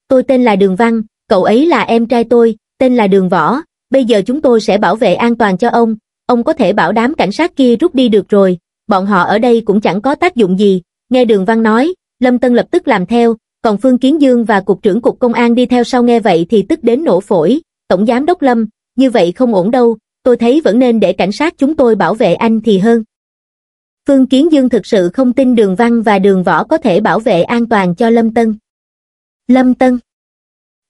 Tôi tên là Đường Văn, cậu ấy là em trai tôi, tên là Đường Võ, bây giờ chúng tôi sẽ bảo vệ an toàn cho ông, ông có thể bảo đám cảnh sát kia rút đi được rồi, bọn họ ở đây cũng chẳng có tác dụng gì, nghe Đường Văn nói, Lâm Tân lập tức làm theo, còn Phương Kiến Dương và Cục trưởng Cục Công an đi theo sau nghe vậy thì tức đến nổ phổi, Tổng Giám Đốc Lâm, như vậy không ổn đâu, tôi thấy vẫn nên để cảnh sát chúng tôi bảo vệ anh thì hơn. Phương Kiến Dương thực sự không tin đường văn và đường võ có thể bảo vệ an toàn cho Lâm Tân. Lâm Tân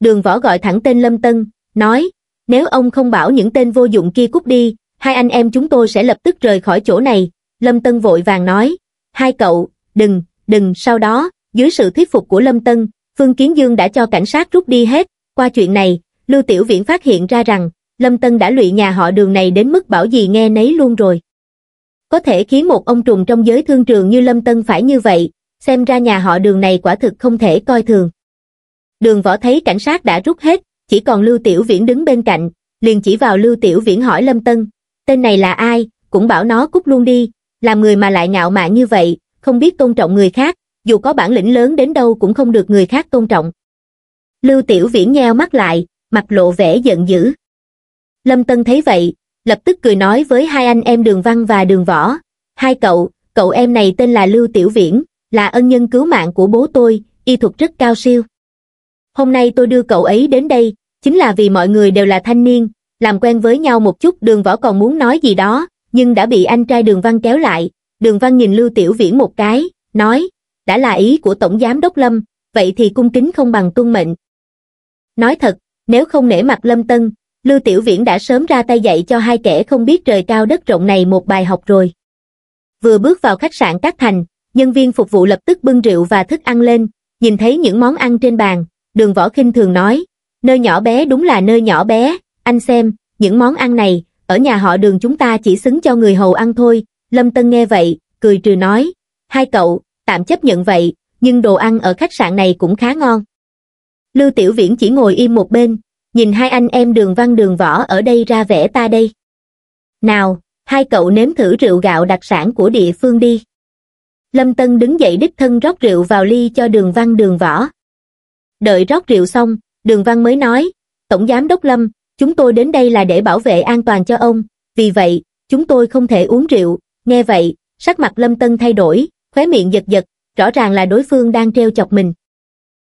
Đường võ gọi thẳng tên Lâm Tân, nói, nếu ông không bảo những tên vô dụng kia cút đi, hai anh em chúng tôi sẽ lập tức rời khỏi chỗ này. Lâm Tân vội vàng nói, hai cậu, đừng, đừng, sau đó, dưới sự thuyết phục của Lâm Tân, Phương Kiến Dương đã cho cảnh sát rút đi hết. Qua chuyện này, Lưu Tiểu Viễn phát hiện ra rằng, Lâm Tân đã lụy nhà họ đường này đến mức bảo gì nghe nấy luôn rồi có thể khiến một ông trùng trong giới thương trường như Lâm Tân phải như vậy, xem ra nhà họ đường này quả thực không thể coi thường. Đường võ thấy cảnh sát đã rút hết, chỉ còn Lưu Tiểu Viễn đứng bên cạnh, liền chỉ vào Lưu Tiểu Viễn hỏi Lâm Tân, tên này là ai, cũng bảo nó cút luôn đi, làm người mà lại ngạo mạn như vậy, không biết tôn trọng người khác, dù có bản lĩnh lớn đến đâu cũng không được người khác tôn trọng. Lưu Tiểu Viễn nheo mắt lại, mặt lộ vẻ giận dữ. Lâm Tân thấy vậy, lập tức cười nói với hai anh em đường văn và đường võ hai cậu cậu em này tên là lưu tiểu viễn là ân nhân cứu mạng của bố tôi y thuật rất cao siêu hôm nay tôi đưa cậu ấy đến đây chính là vì mọi người đều là thanh niên làm quen với nhau một chút đường võ còn muốn nói gì đó nhưng đã bị anh trai đường văn kéo lại đường văn nhìn lưu tiểu viễn một cái nói đã là ý của tổng giám đốc lâm vậy thì cung kính không bằng tuân mệnh nói thật nếu không nể mặt lâm tân lưu tiểu viễn đã sớm ra tay dạy cho hai kẻ không biết trời cao đất rộng này một bài học rồi vừa bước vào khách sạn Cát thành nhân viên phục vụ lập tức bưng rượu và thức ăn lên nhìn thấy những món ăn trên bàn đường võ khinh thường nói nơi nhỏ bé đúng là nơi nhỏ bé anh xem những món ăn này ở nhà họ đường chúng ta chỉ xứng cho người hầu ăn thôi lâm tân nghe vậy cười trừ nói hai cậu tạm chấp nhận vậy nhưng đồ ăn ở khách sạn này cũng khá ngon lưu tiểu viễn chỉ ngồi im một bên nhìn hai anh em đường văn đường võ ở đây ra vẻ ta đây nào hai cậu nếm thử rượu gạo đặc sản của địa phương đi lâm tân đứng dậy đích thân rót rượu vào ly cho đường văn đường võ đợi rót rượu xong đường văn mới nói tổng giám đốc lâm chúng tôi đến đây là để bảo vệ an toàn cho ông vì vậy chúng tôi không thể uống rượu nghe vậy sắc mặt lâm tân thay đổi khóe miệng giật giật rõ ràng là đối phương đang treo chọc mình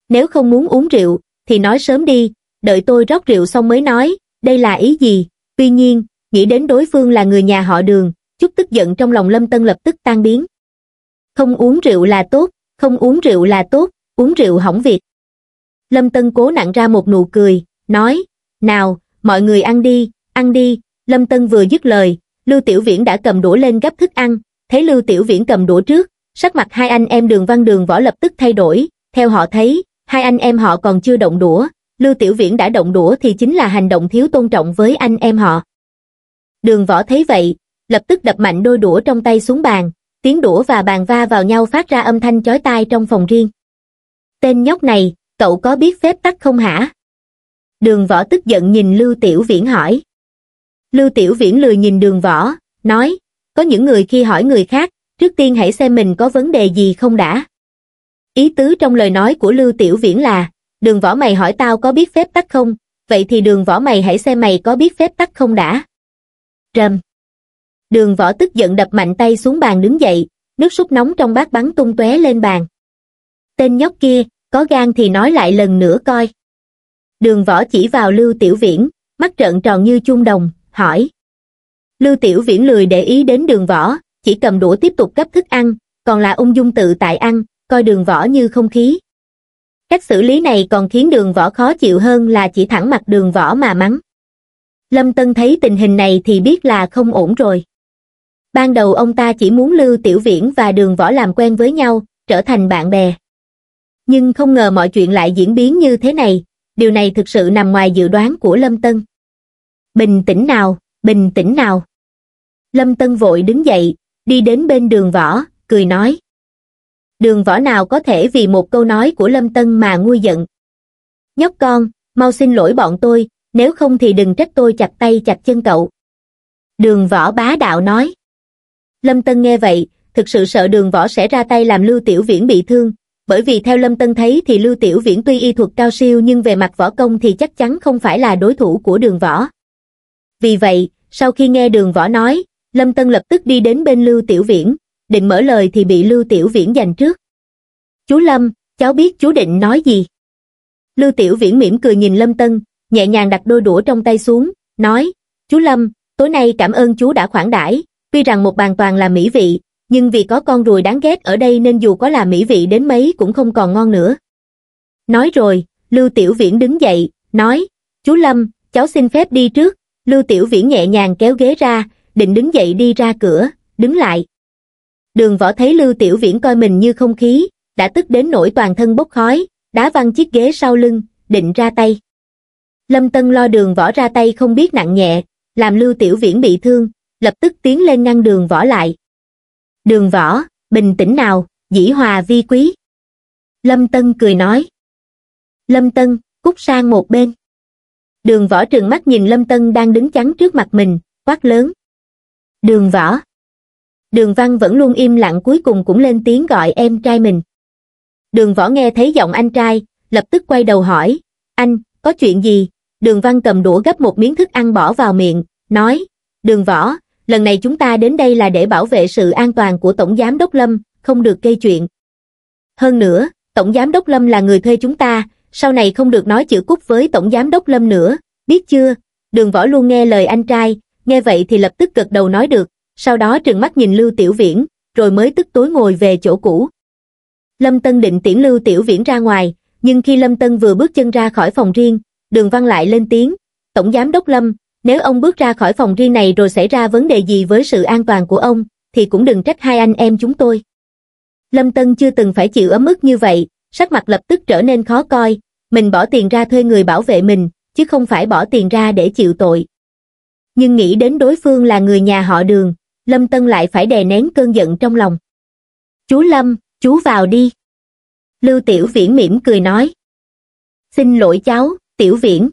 nếu không muốn uống rượu thì nói sớm đi đợi tôi rót rượu xong mới nói, đây là ý gì, tuy nhiên, nghĩ đến đối phương là người nhà họ đường, chút tức giận trong lòng Lâm Tân lập tức tan biến. Không uống rượu là tốt, không uống rượu là tốt, uống rượu hỏng việc. Lâm Tân cố nặng ra một nụ cười, nói, nào, mọi người ăn đi, ăn đi, Lâm Tân vừa dứt lời, Lưu Tiểu Viễn đã cầm đũa lên gấp thức ăn, thấy Lưu Tiểu Viễn cầm đũa trước, sắc mặt hai anh em đường văn đường võ lập tức thay đổi, theo họ thấy, hai anh em họ còn chưa động đũa, Lưu Tiểu Viễn đã động đũa thì chính là hành động thiếu tôn trọng với anh em họ. Đường võ thấy vậy, lập tức đập mạnh đôi đũa trong tay xuống bàn, tiếng đũa và bàn va vào nhau phát ra âm thanh chói tai trong phòng riêng. Tên nhóc này, cậu có biết phép tắc không hả? Đường võ tức giận nhìn Lưu Tiểu Viễn hỏi. Lưu Tiểu Viễn lười nhìn đường võ, nói, có những người khi hỏi người khác, trước tiên hãy xem mình có vấn đề gì không đã. Ý tứ trong lời nói của Lưu Tiểu Viễn là, đường võ mày hỏi tao có biết phép tắc không, vậy thì đường võ mày hãy xem mày có biết phép tắc không đã. trầm Đường võ tức giận đập mạnh tay xuống bàn đứng dậy, nước súp nóng trong bát bắn tung tóe lên bàn. Tên nhóc kia, có gan thì nói lại lần nữa coi. Đường võ chỉ vào Lưu Tiểu Viễn, mắt trợn tròn như chuông đồng, hỏi. Lưu Tiểu Viễn lười để ý đến đường võ, chỉ cầm đũa tiếp tục cấp thức ăn, còn là ung dung tự tại ăn, coi đường võ như không khí cách xử lý này còn khiến đường võ khó chịu hơn là chỉ thẳng mặt đường võ mà mắng lâm tân thấy tình hình này thì biết là không ổn rồi ban đầu ông ta chỉ muốn lưu tiểu viễn và đường võ làm quen với nhau trở thành bạn bè nhưng không ngờ mọi chuyện lại diễn biến như thế này điều này thực sự nằm ngoài dự đoán của lâm tân bình tĩnh nào bình tĩnh nào lâm tân vội đứng dậy đi đến bên đường võ cười nói đường võ nào có thể vì một câu nói của lâm tân mà nguôi giận nhóc con mau xin lỗi bọn tôi nếu không thì đừng trách tôi chặt tay chặt chân cậu đường võ bá đạo nói lâm tân nghe vậy thực sự sợ đường võ sẽ ra tay làm lưu tiểu viễn bị thương bởi vì theo lâm tân thấy thì lưu tiểu viễn tuy y thuật cao siêu nhưng về mặt võ công thì chắc chắn không phải là đối thủ của đường võ vì vậy sau khi nghe đường võ nói lâm tân lập tức đi đến bên lưu tiểu viễn định mở lời thì bị Lưu Tiểu Viễn giành trước. Chú Lâm, cháu biết chú định nói gì. Lưu Tiểu Viễn mỉm cười nhìn Lâm Tân, nhẹ nhàng đặt đôi đũa trong tay xuống, nói, chú Lâm, tối nay cảm ơn chú đã khoản đãi tuy rằng một bàn toàn là mỹ vị, nhưng vì có con ruồi đáng ghét ở đây nên dù có là mỹ vị đến mấy cũng không còn ngon nữa. Nói rồi, Lưu Tiểu Viễn đứng dậy, nói, chú Lâm, cháu xin phép đi trước, Lưu Tiểu Viễn nhẹ nhàng kéo ghế ra, định đứng dậy đi ra cửa, đứng lại đường võ thấy Lưu Tiểu Viễn coi mình như không khí, đã tức đến nỗi toàn thân bốc khói, đá văng chiếc ghế sau lưng, định ra tay. Lâm Tân lo đường võ ra tay không biết nặng nhẹ, làm Lưu Tiểu Viễn bị thương, lập tức tiến lên ngăn đường võ lại. Đường võ, bình tĩnh nào, dĩ hòa vi quý. Lâm Tân cười nói. Lâm Tân, cút sang một bên. Đường võ trừng mắt nhìn Lâm Tân đang đứng chắn trước mặt mình, quát lớn. Đường võ, đường văn vẫn luôn im lặng cuối cùng cũng lên tiếng gọi em trai mình đường võ nghe thấy giọng anh trai lập tức quay đầu hỏi anh có chuyện gì đường văn cầm đũa gấp một miếng thức ăn bỏ vào miệng nói đường võ lần này chúng ta đến đây là để bảo vệ sự an toàn của tổng giám đốc lâm không được gây chuyện hơn nữa tổng giám đốc lâm là người thuê chúng ta sau này không được nói chữ cút với tổng giám đốc lâm nữa biết chưa đường võ luôn nghe lời anh trai nghe vậy thì lập tức gật đầu nói được sau đó trừng mắt nhìn Lưu Tiểu Viễn, rồi mới tức tối ngồi về chỗ cũ. Lâm Tân định tiễn Lưu Tiểu Viễn ra ngoài, nhưng khi Lâm Tân vừa bước chân ra khỏi phòng riêng, Đường Văn lại lên tiếng, Tổng Giám Đốc Lâm, nếu ông bước ra khỏi phòng riêng này rồi xảy ra vấn đề gì với sự an toàn của ông, thì cũng đừng trách hai anh em chúng tôi. Lâm Tân chưa từng phải chịu ấm ức như vậy, sắc mặt lập tức trở nên khó coi, mình bỏ tiền ra thuê người bảo vệ mình, chứ không phải bỏ tiền ra để chịu tội. Nhưng nghĩ đến đối phương là người nhà họ đường, Lâm Tân lại phải đè nén cơn giận trong lòng. Chú Lâm, chú vào đi. Lưu Tiểu Viễn mỉm cười nói. Xin lỗi cháu, Tiểu Viễn.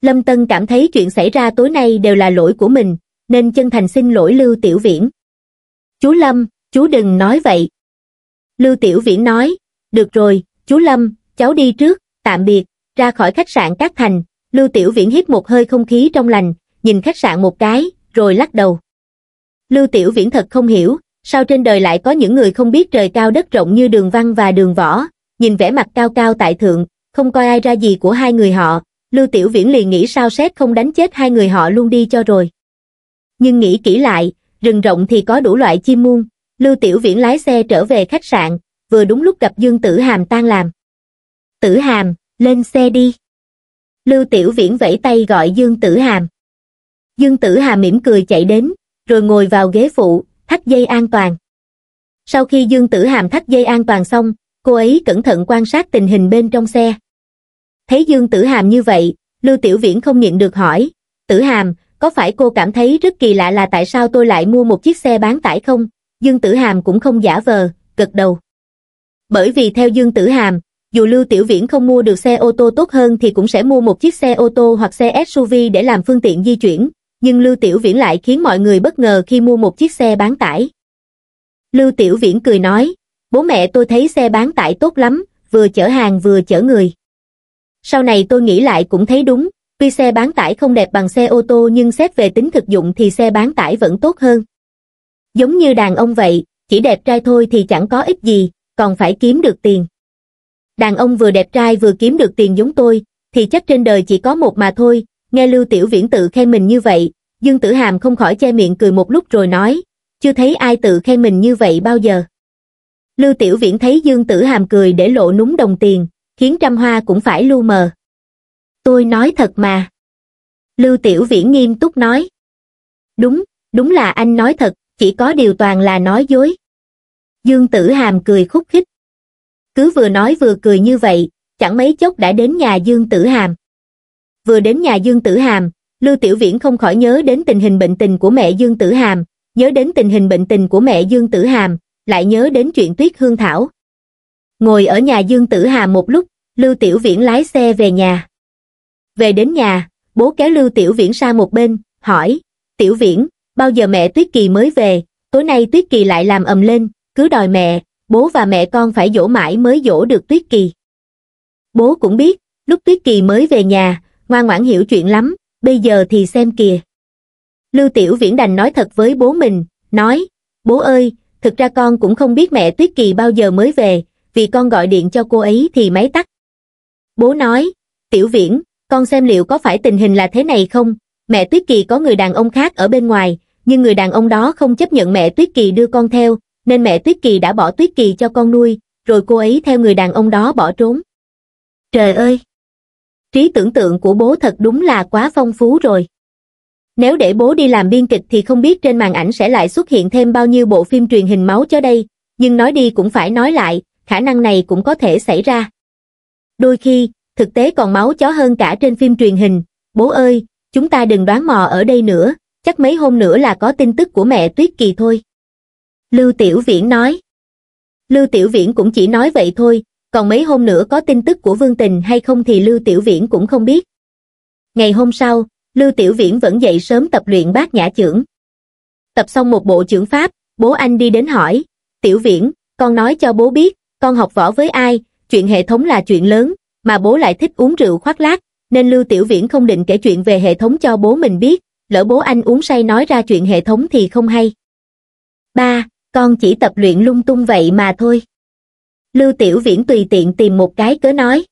Lâm Tân cảm thấy chuyện xảy ra tối nay đều là lỗi của mình, nên chân thành xin lỗi Lưu Tiểu Viễn. Chú Lâm, chú đừng nói vậy. Lưu Tiểu Viễn nói, được rồi, chú Lâm, cháu đi trước, tạm biệt, ra khỏi khách sạn Cát Thành. Lưu Tiểu Viễn hít một hơi không khí trong lành, nhìn khách sạn một cái, rồi lắc đầu. Lưu Tiểu Viễn thật không hiểu, sao trên đời lại có những người không biết trời cao đất rộng như đường văn và đường võ, nhìn vẻ mặt cao cao tại thượng, không coi ai ra gì của hai người họ, Lưu Tiểu Viễn liền nghĩ sao xét không đánh chết hai người họ luôn đi cho rồi. Nhưng nghĩ kỹ lại, rừng rộng thì có đủ loại chim muôn, Lưu Tiểu Viễn lái xe trở về khách sạn, vừa đúng lúc gặp Dương Tử Hàm tan làm. Tử Hàm, lên xe đi. Lưu Tiểu Viễn vẫy tay gọi Dương Tử Hàm. Dương Tử Hàm mỉm cười chạy đến, rồi ngồi vào ghế phụ, thắt dây an toàn. Sau khi Dương Tử Hàm thắt dây an toàn xong, cô ấy cẩn thận quan sát tình hình bên trong xe. Thấy Dương Tử Hàm như vậy, Lưu Tiểu Viễn không nhịn được hỏi, Tử Hàm, có phải cô cảm thấy rất kỳ lạ là tại sao tôi lại mua một chiếc xe bán tải không? Dương Tử Hàm cũng không giả vờ, gật đầu. Bởi vì theo Dương Tử Hàm, dù Lưu Tiểu Viễn không mua được xe ô tô tốt hơn thì cũng sẽ mua một chiếc xe ô tô hoặc xe SUV để làm phương tiện di chuyển, nhưng Lưu Tiểu Viễn lại khiến mọi người bất ngờ khi mua một chiếc xe bán tải. Lưu Tiểu Viễn cười nói, bố mẹ tôi thấy xe bán tải tốt lắm, vừa chở hàng vừa chở người. Sau này tôi nghĩ lại cũng thấy đúng, tuy xe bán tải không đẹp bằng xe ô tô nhưng xét về tính thực dụng thì xe bán tải vẫn tốt hơn. Giống như đàn ông vậy, chỉ đẹp trai thôi thì chẳng có ích gì, còn phải kiếm được tiền. Đàn ông vừa đẹp trai vừa kiếm được tiền giống tôi, thì chắc trên đời chỉ có một mà thôi, nghe Lưu Tiểu Viễn tự khen mình như vậy, Dương Tử Hàm không khỏi che miệng cười một lúc rồi nói, chưa thấy ai tự khen mình như vậy bao giờ. Lưu Tiểu Viễn thấy Dương Tử Hàm cười để lộ núng đồng tiền, khiến trăm hoa cũng phải lu mờ. Tôi nói thật mà. Lưu Tiểu Viễn nghiêm túc nói. Đúng, đúng là anh nói thật, chỉ có điều toàn là nói dối. Dương Tử Hàm cười khúc khích. Cứ vừa nói vừa cười như vậy, chẳng mấy chốc đã đến nhà Dương Tử Hàm. Vừa đến nhà Dương Tử Hàm, Lưu Tiểu Viễn không khỏi nhớ đến tình hình bệnh tình của mẹ Dương Tử Hàm, nhớ đến tình hình bệnh tình của mẹ Dương Tử Hàm, lại nhớ đến chuyện Tuyết Hương Thảo. Ngồi ở nhà Dương Tử Hàm một lúc, Lưu Tiểu Viễn lái xe về nhà. Về đến nhà, bố kéo Lưu Tiểu Viễn sang một bên, hỏi, Tiểu Viễn, bao giờ mẹ Tuyết Kỳ mới về, tối nay Tuyết Kỳ lại làm ầm lên, cứ đòi mẹ, bố và mẹ con phải dỗ mãi mới dỗ được Tuyết Kỳ. Bố cũng biết, lúc Tuyết Kỳ mới về nhà, ngoan ngoãn hiểu chuyện lắm, bây giờ thì xem kìa. Lưu Tiểu Viễn đành nói thật với bố mình, nói, bố ơi, thực ra con cũng không biết mẹ Tuyết Kỳ bao giờ mới về, vì con gọi điện cho cô ấy thì máy tắt. Bố nói, Tiểu Viễn, con xem liệu có phải tình hình là thế này không, mẹ Tuyết Kỳ có người đàn ông khác ở bên ngoài, nhưng người đàn ông đó không chấp nhận mẹ Tuyết Kỳ đưa con theo, nên mẹ Tuyết Kỳ đã bỏ Tuyết Kỳ cho con nuôi, rồi cô ấy theo người đàn ông đó bỏ trốn. Trời ơi! trí tưởng tượng của bố thật đúng là quá phong phú rồi. Nếu để bố đi làm biên kịch thì không biết trên màn ảnh sẽ lại xuất hiện thêm bao nhiêu bộ phim truyền hình máu cho đây, nhưng nói đi cũng phải nói lại, khả năng này cũng có thể xảy ra. Đôi khi, thực tế còn máu chó hơn cả trên phim truyền hình, bố ơi, chúng ta đừng đoán mò ở đây nữa, chắc mấy hôm nữa là có tin tức của mẹ Tuyết Kỳ thôi. Lưu Tiểu Viễn nói. Lưu Tiểu Viễn cũng chỉ nói vậy thôi, còn mấy hôm nữa có tin tức của Vương Tình hay không thì Lưu Tiểu Viễn cũng không biết. Ngày hôm sau, Lưu Tiểu Viễn vẫn dậy sớm tập luyện bát nhã trưởng. Tập xong một bộ trưởng pháp, bố anh đi đến hỏi, Tiểu Viễn, con nói cho bố biết, con học võ với ai, chuyện hệ thống là chuyện lớn, mà bố lại thích uống rượu khoác lác, nên Lưu Tiểu Viễn không định kể chuyện về hệ thống cho bố mình biết, lỡ bố anh uống say nói ra chuyện hệ thống thì không hay. Ba, con chỉ tập luyện lung tung vậy mà thôi lưu tiểu viễn tùy tiện tìm một cái cớ nói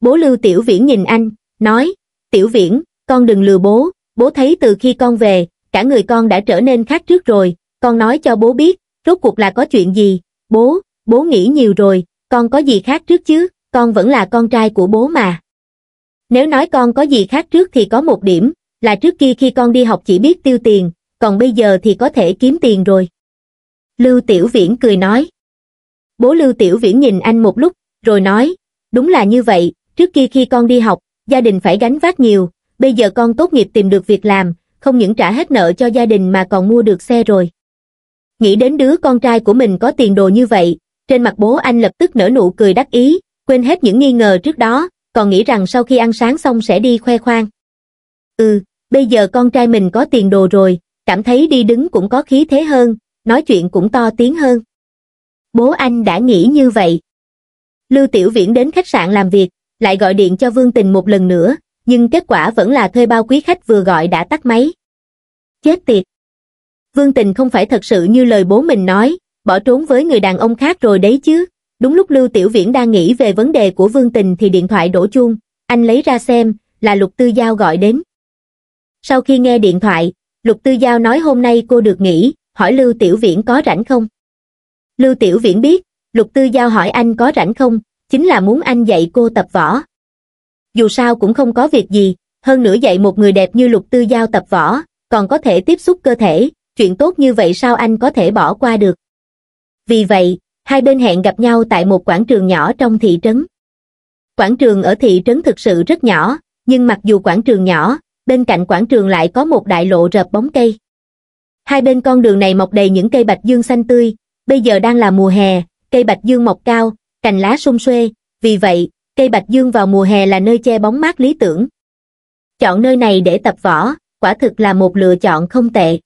bố lưu tiểu viễn nhìn anh nói tiểu viễn con đừng lừa bố bố thấy từ khi con về cả người con đã trở nên khác trước rồi con nói cho bố biết rốt cuộc là có chuyện gì bố bố nghĩ nhiều rồi con có gì khác trước chứ con vẫn là con trai của bố mà nếu nói con có gì khác trước thì có một điểm là trước kia khi con đi học chỉ biết tiêu tiền còn bây giờ thì có thể kiếm tiền rồi lưu tiểu viễn cười nói Bố Lưu Tiểu Viễn nhìn anh một lúc, rồi nói, đúng là như vậy, trước kia khi con đi học, gia đình phải gánh vác nhiều, bây giờ con tốt nghiệp tìm được việc làm, không những trả hết nợ cho gia đình mà còn mua được xe rồi. Nghĩ đến đứa con trai của mình có tiền đồ như vậy, trên mặt bố anh lập tức nở nụ cười đắc ý, quên hết những nghi ngờ trước đó, còn nghĩ rằng sau khi ăn sáng xong sẽ đi khoe khoang. Ừ, bây giờ con trai mình có tiền đồ rồi, cảm thấy đi đứng cũng có khí thế hơn, nói chuyện cũng to tiếng hơn bố anh đã nghĩ như vậy. Lưu Tiểu Viễn đến khách sạn làm việc, lại gọi điện cho Vương Tình một lần nữa, nhưng kết quả vẫn là thuê bao quý khách vừa gọi đã tắt máy. Chết tiệt! Vương Tình không phải thật sự như lời bố mình nói, bỏ trốn với người đàn ông khác rồi đấy chứ. Đúng lúc Lưu Tiểu Viễn đang nghĩ về vấn đề của Vương Tình thì điện thoại đổ chuông, anh lấy ra xem, là Lục Tư Giao gọi đến. Sau khi nghe điện thoại, Lục Tư Giao nói hôm nay cô được nghỉ, hỏi Lưu Tiểu Viễn có rảnh không? lưu tiểu viễn biết lục tư giao hỏi anh có rảnh không chính là muốn anh dạy cô tập võ dù sao cũng không có việc gì hơn nữa dạy một người đẹp như lục tư giao tập võ còn có thể tiếp xúc cơ thể chuyện tốt như vậy sao anh có thể bỏ qua được vì vậy hai bên hẹn gặp nhau tại một quảng trường nhỏ trong thị trấn quảng trường ở thị trấn thực sự rất nhỏ nhưng mặc dù quảng trường nhỏ bên cạnh quảng trường lại có một đại lộ rợp bóng cây hai bên con đường này mọc đầy những cây bạch dương xanh tươi bây giờ đang là mùa hè, cây bạch dương mọc cao, cành lá sum xuê, vì vậy, cây bạch dương vào mùa hè là nơi che bóng mát lý tưởng. Chọn nơi này để tập võ, quả thực là một lựa chọn không tệ.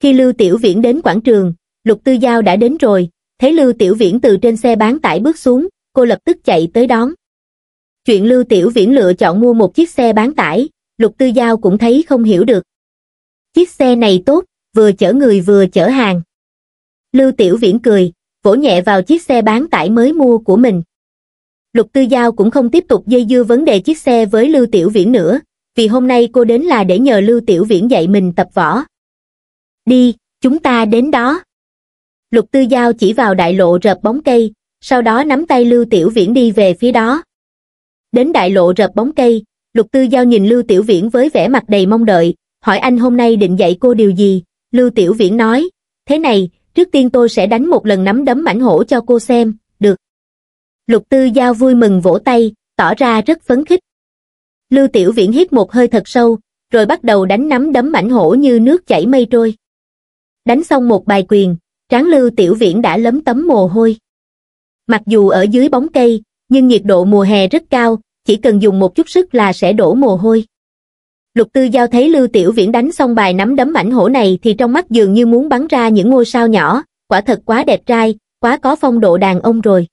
Khi Lưu Tiểu Viễn đến quảng trường, Lục Tư Giao đã đến rồi, thấy Lưu Tiểu Viễn từ trên xe bán tải bước xuống, cô lập tức chạy tới đón. Chuyện Lưu Tiểu Viễn lựa chọn mua một chiếc xe bán tải, Lục Tư Giao cũng thấy không hiểu được. Chiếc xe này tốt, vừa chở người vừa chở hàng. Lưu Tiểu Viễn cười, vỗ nhẹ vào chiếc xe bán tải mới mua của mình. Lục Tư Giao cũng không tiếp tục dây dưa vấn đề chiếc xe với Lưu Tiểu Viễn nữa, vì hôm nay cô đến là để nhờ Lưu Tiểu Viễn dạy mình tập võ. Đi, chúng ta đến đó. Lục Tư Giao chỉ vào đại lộ rợp bóng cây, sau đó nắm tay Lưu Tiểu Viễn đi về phía đó. Đến đại lộ rợp bóng cây, Lục Tư Giao nhìn Lưu Tiểu Viễn với vẻ mặt đầy mong đợi, hỏi anh hôm nay định dạy cô điều gì? Lưu Tiểu Viễn nói, thế này, trước tiên tôi sẽ đánh một lần nắm đấm mảnh hổ cho cô xem, được. Lục Tư Giao vui mừng vỗ tay, tỏ ra rất phấn khích. Lưu Tiểu Viễn hít một hơi thật sâu, rồi bắt đầu đánh nắm đấm mảnh hổ như nước chảy mây trôi. Đánh xong một bài quyền, Tráng Lưu Tiểu Viễn đã lấm tấm mồ hôi. Mặc dù ở dưới bóng cây, nhưng nhiệt độ mùa hè rất cao, chỉ cần dùng một chút sức là sẽ đổ mồ hôi. Lục Tư Giao thấy Lưu Tiểu Viễn đánh xong bài nắm đấm mảnh hổ này thì trong mắt dường như muốn bắn ra những ngôi sao nhỏ, quả thật quá đẹp trai, quá có phong độ đàn ông rồi.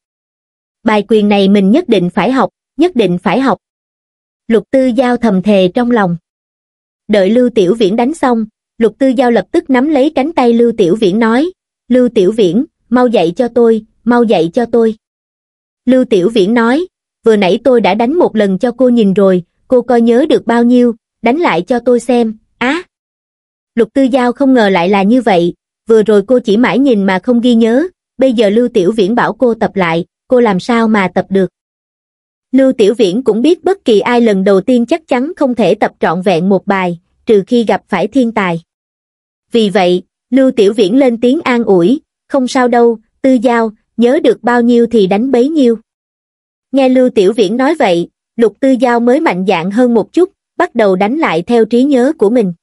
Bài quyền này mình nhất định phải học, nhất định phải học. Lục Tư Giao thầm thề trong lòng. Đợi Lưu Tiểu Viễn đánh xong, Lục Tư Giao lập tức nắm lấy cánh tay Lưu Tiểu Viễn nói, Lưu Tiểu Viễn, mau dạy cho tôi, mau dạy cho tôi. Lưu Tiểu Viễn nói, vừa nãy tôi đã đánh một lần cho cô nhìn rồi, cô coi nhớ được bao nhiêu, đánh lại cho tôi xem, á. Lục Tư Giao không ngờ lại là như vậy, vừa rồi cô chỉ mãi nhìn mà không ghi nhớ, bây giờ Lưu Tiểu Viễn bảo cô tập lại, cô làm sao mà tập được. Lưu Tiểu Viễn cũng biết bất kỳ ai lần đầu tiên chắc chắn không thể tập trọn vẹn một bài, trừ khi gặp phải thiên tài. Vì vậy, Lưu Tiểu Viễn lên tiếng an ủi, không sao đâu, Tư Giao, nhớ được bao nhiêu thì đánh bấy nhiêu. Nghe Lưu Tiểu Viễn nói vậy, Lục Tư Giao mới mạnh dạng hơn một chút, bắt đầu đánh lại theo trí nhớ của mình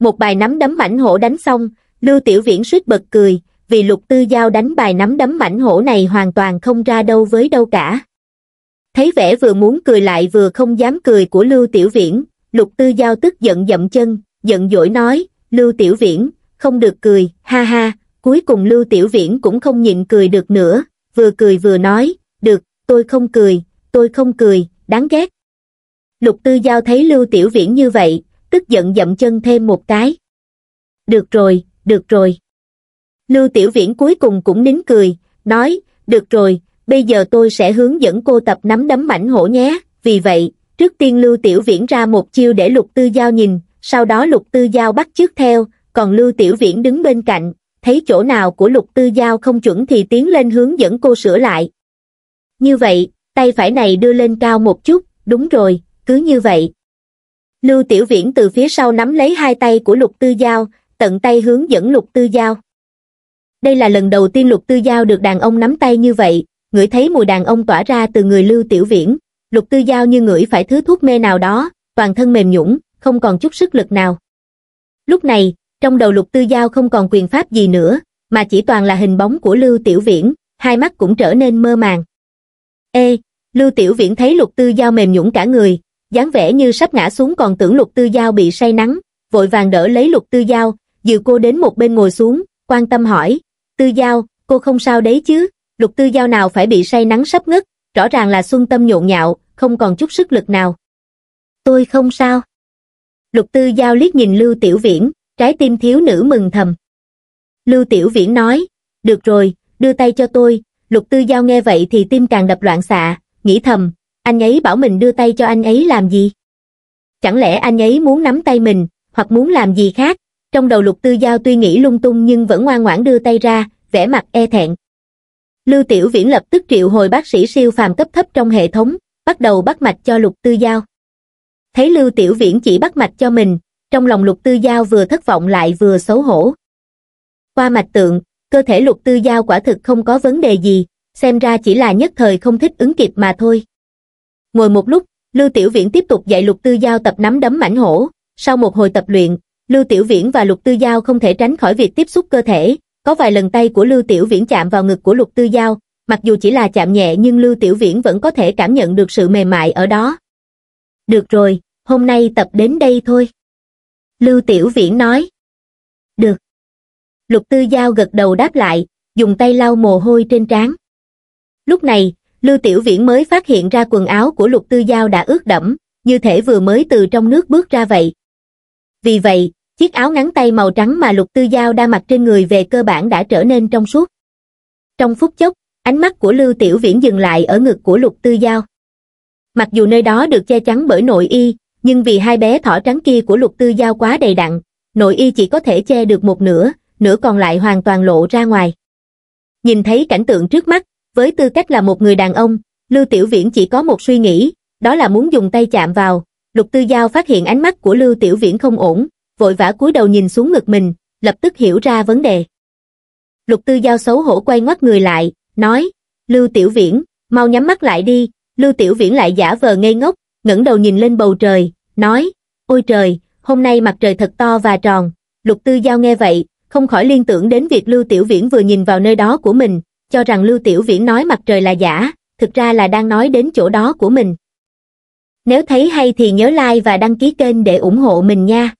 một bài nắm đấm mảnh hổ đánh xong lưu tiểu viễn suýt bật cười vì lục tư giao đánh bài nắm đấm mảnh hổ này hoàn toàn không ra đâu với đâu cả thấy vẻ vừa muốn cười lại vừa không dám cười của lưu tiểu viễn lục tư giao tức giận dậm chân giận dỗi nói lưu tiểu viễn không được cười ha ha cuối cùng lưu tiểu viễn cũng không nhịn cười được nữa vừa cười vừa nói được tôi không cười tôi không cười đáng ghét Lục Tư Giao thấy Lưu Tiểu Viễn như vậy, tức giận dậm chân thêm một cái. Được rồi, được rồi. Lưu Tiểu Viễn cuối cùng cũng nín cười, nói, được rồi, bây giờ tôi sẽ hướng dẫn cô tập nắm đấm mảnh hổ nhé. Vì vậy, trước tiên Lưu Tiểu Viễn ra một chiêu để Lục Tư Giao nhìn, sau đó Lục Tư Giao bắt chước theo, còn Lưu Tiểu Viễn đứng bên cạnh, thấy chỗ nào của Lục Tư Giao không chuẩn thì tiến lên hướng dẫn cô sửa lại. Như vậy, tay phải này đưa lên cao một chút, đúng rồi, cứ như vậy lưu tiểu viễn từ phía sau nắm lấy hai tay của lục tư giao tận tay hướng dẫn lục tư giao đây là lần đầu tiên lục tư giao được đàn ông nắm tay như vậy ngửi thấy mùi đàn ông tỏa ra từ người lưu tiểu viễn lục tư giao như ngửi phải thứ thuốc mê nào đó toàn thân mềm nhũng không còn chút sức lực nào lúc này trong đầu lục tư giao không còn quyền pháp gì nữa mà chỉ toàn là hình bóng của lưu tiểu viễn hai mắt cũng trở nên mơ màng ê lưu tiểu viễn thấy lục tư giao mềm nhũng cả người dáng vẻ như sắp ngã xuống còn tưởng lục tư giao bị say nắng, vội vàng đỡ lấy lục tư giao, dìu cô đến một bên ngồi xuống, quan tâm hỏi, tư giao, cô không sao đấy chứ, lục tư giao nào phải bị say nắng sắp ngất, rõ ràng là xuân tâm nhộn nhạo, không còn chút sức lực nào. Tôi không sao. Lục tư giao liếc nhìn Lưu Tiểu Viễn, trái tim thiếu nữ mừng thầm. Lưu Tiểu Viễn nói, được rồi, đưa tay cho tôi, lục tư giao nghe vậy thì tim càng đập loạn xạ, nghĩ thầm, anh ấy bảo mình đưa tay cho anh ấy làm gì? Chẳng lẽ anh ấy muốn nắm tay mình, hoặc muốn làm gì khác? Trong đầu lục tư giao tuy nghĩ lung tung nhưng vẫn ngoan ngoãn đưa tay ra, vẻ mặt e thẹn. Lưu Tiểu Viễn lập tức triệu hồi bác sĩ siêu phàm cấp thấp trong hệ thống, bắt đầu bắt mạch cho lục tư giao. Thấy Lưu Tiểu Viễn chỉ bắt mạch cho mình, trong lòng lục tư giao vừa thất vọng lại vừa xấu hổ. Qua mạch tượng, cơ thể lục tư giao quả thực không có vấn đề gì, xem ra chỉ là nhất thời không thích ứng kịp mà thôi. Ngồi một lúc, Lưu Tiểu Viễn tiếp tục dạy Lục Tư Giao tập nắm đấm mảnh hổ. Sau một hồi tập luyện, Lưu Tiểu Viễn và Lục Tư Giao không thể tránh khỏi việc tiếp xúc cơ thể. Có vài lần tay của Lưu Tiểu Viễn chạm vào ngực của Lục Tư Giao, mặc dù chỉ là chạm nhẹ nhưng Lưu Tiểu Viễn vẫn có thể cảm nhận được sự mềm mại ở đó. Được rồi, hôm nay tập đến đây thôi. Lưu Tiểu Viễn nói. Được. Lục Tư Giao gật đầu đáp lại, dùng tay lau mồ hôi trên trán. Lúc này, lưu tiểu viễn mới phát hiện ra quần áo của lục tư giao đã ướt đẫm như thể vừa mới từ trong nước bước ra vậy vì vậy chiếc áo ngắn tay màu trắng mà lục tư giao đa mặc trên người về cơ bản đã trở nên trong suốt trong phút chốc ánh mắt của lưu tiểu viễn dừng lại ở ngực của lục tư giao mặc dù nơi đó được che chắn bởi nội y nhưng vì hai bé thỏ trắng kia của lục tư giao quá đầy đặn nội y chỉ có thể che được một nửa nửa còn lại hoàn toàn lộ ra ngoài nhìn thấy cảnh tượng trước mắt với tư cách là một người đàn ông, Lưu Tiểu Viễn chỉ có một suy nghĩ, đó là muốn dùng tay chạm vào. Lục Tư Giao phát hiện ánh mắt của Lưu Tiểu Viễn không ổn, vội vã cúi đầu nhìn xuống ngực mình, lập tức hiểu ra vấn đề. Lục Tư Giao xấu hổ quay ngoắt người lại, nói, Lưu Tiểu Viễn, mau nhắm mắt lại đi, Lưu Tiểu Viễn lại giả vờ ngây ngốc, ngẩng đầu nhìn lên bầu trời, nói, ôi trời, hôm nay mặt trời thật to và tròn. Lục Tư Giao nghe vậy, không khỏi liên tưởng đến việc Lưu Tiểu Viễn vừa nhìn vào nơi đó của mình, cho rằng Lưu Tiểu Viễn nói mặt trời là giả, thực ra là đang nói đến chỗ đó của mình. Nếu thấy hay thì nhớ like và đăng ký kênh để ủng hộ mình nha.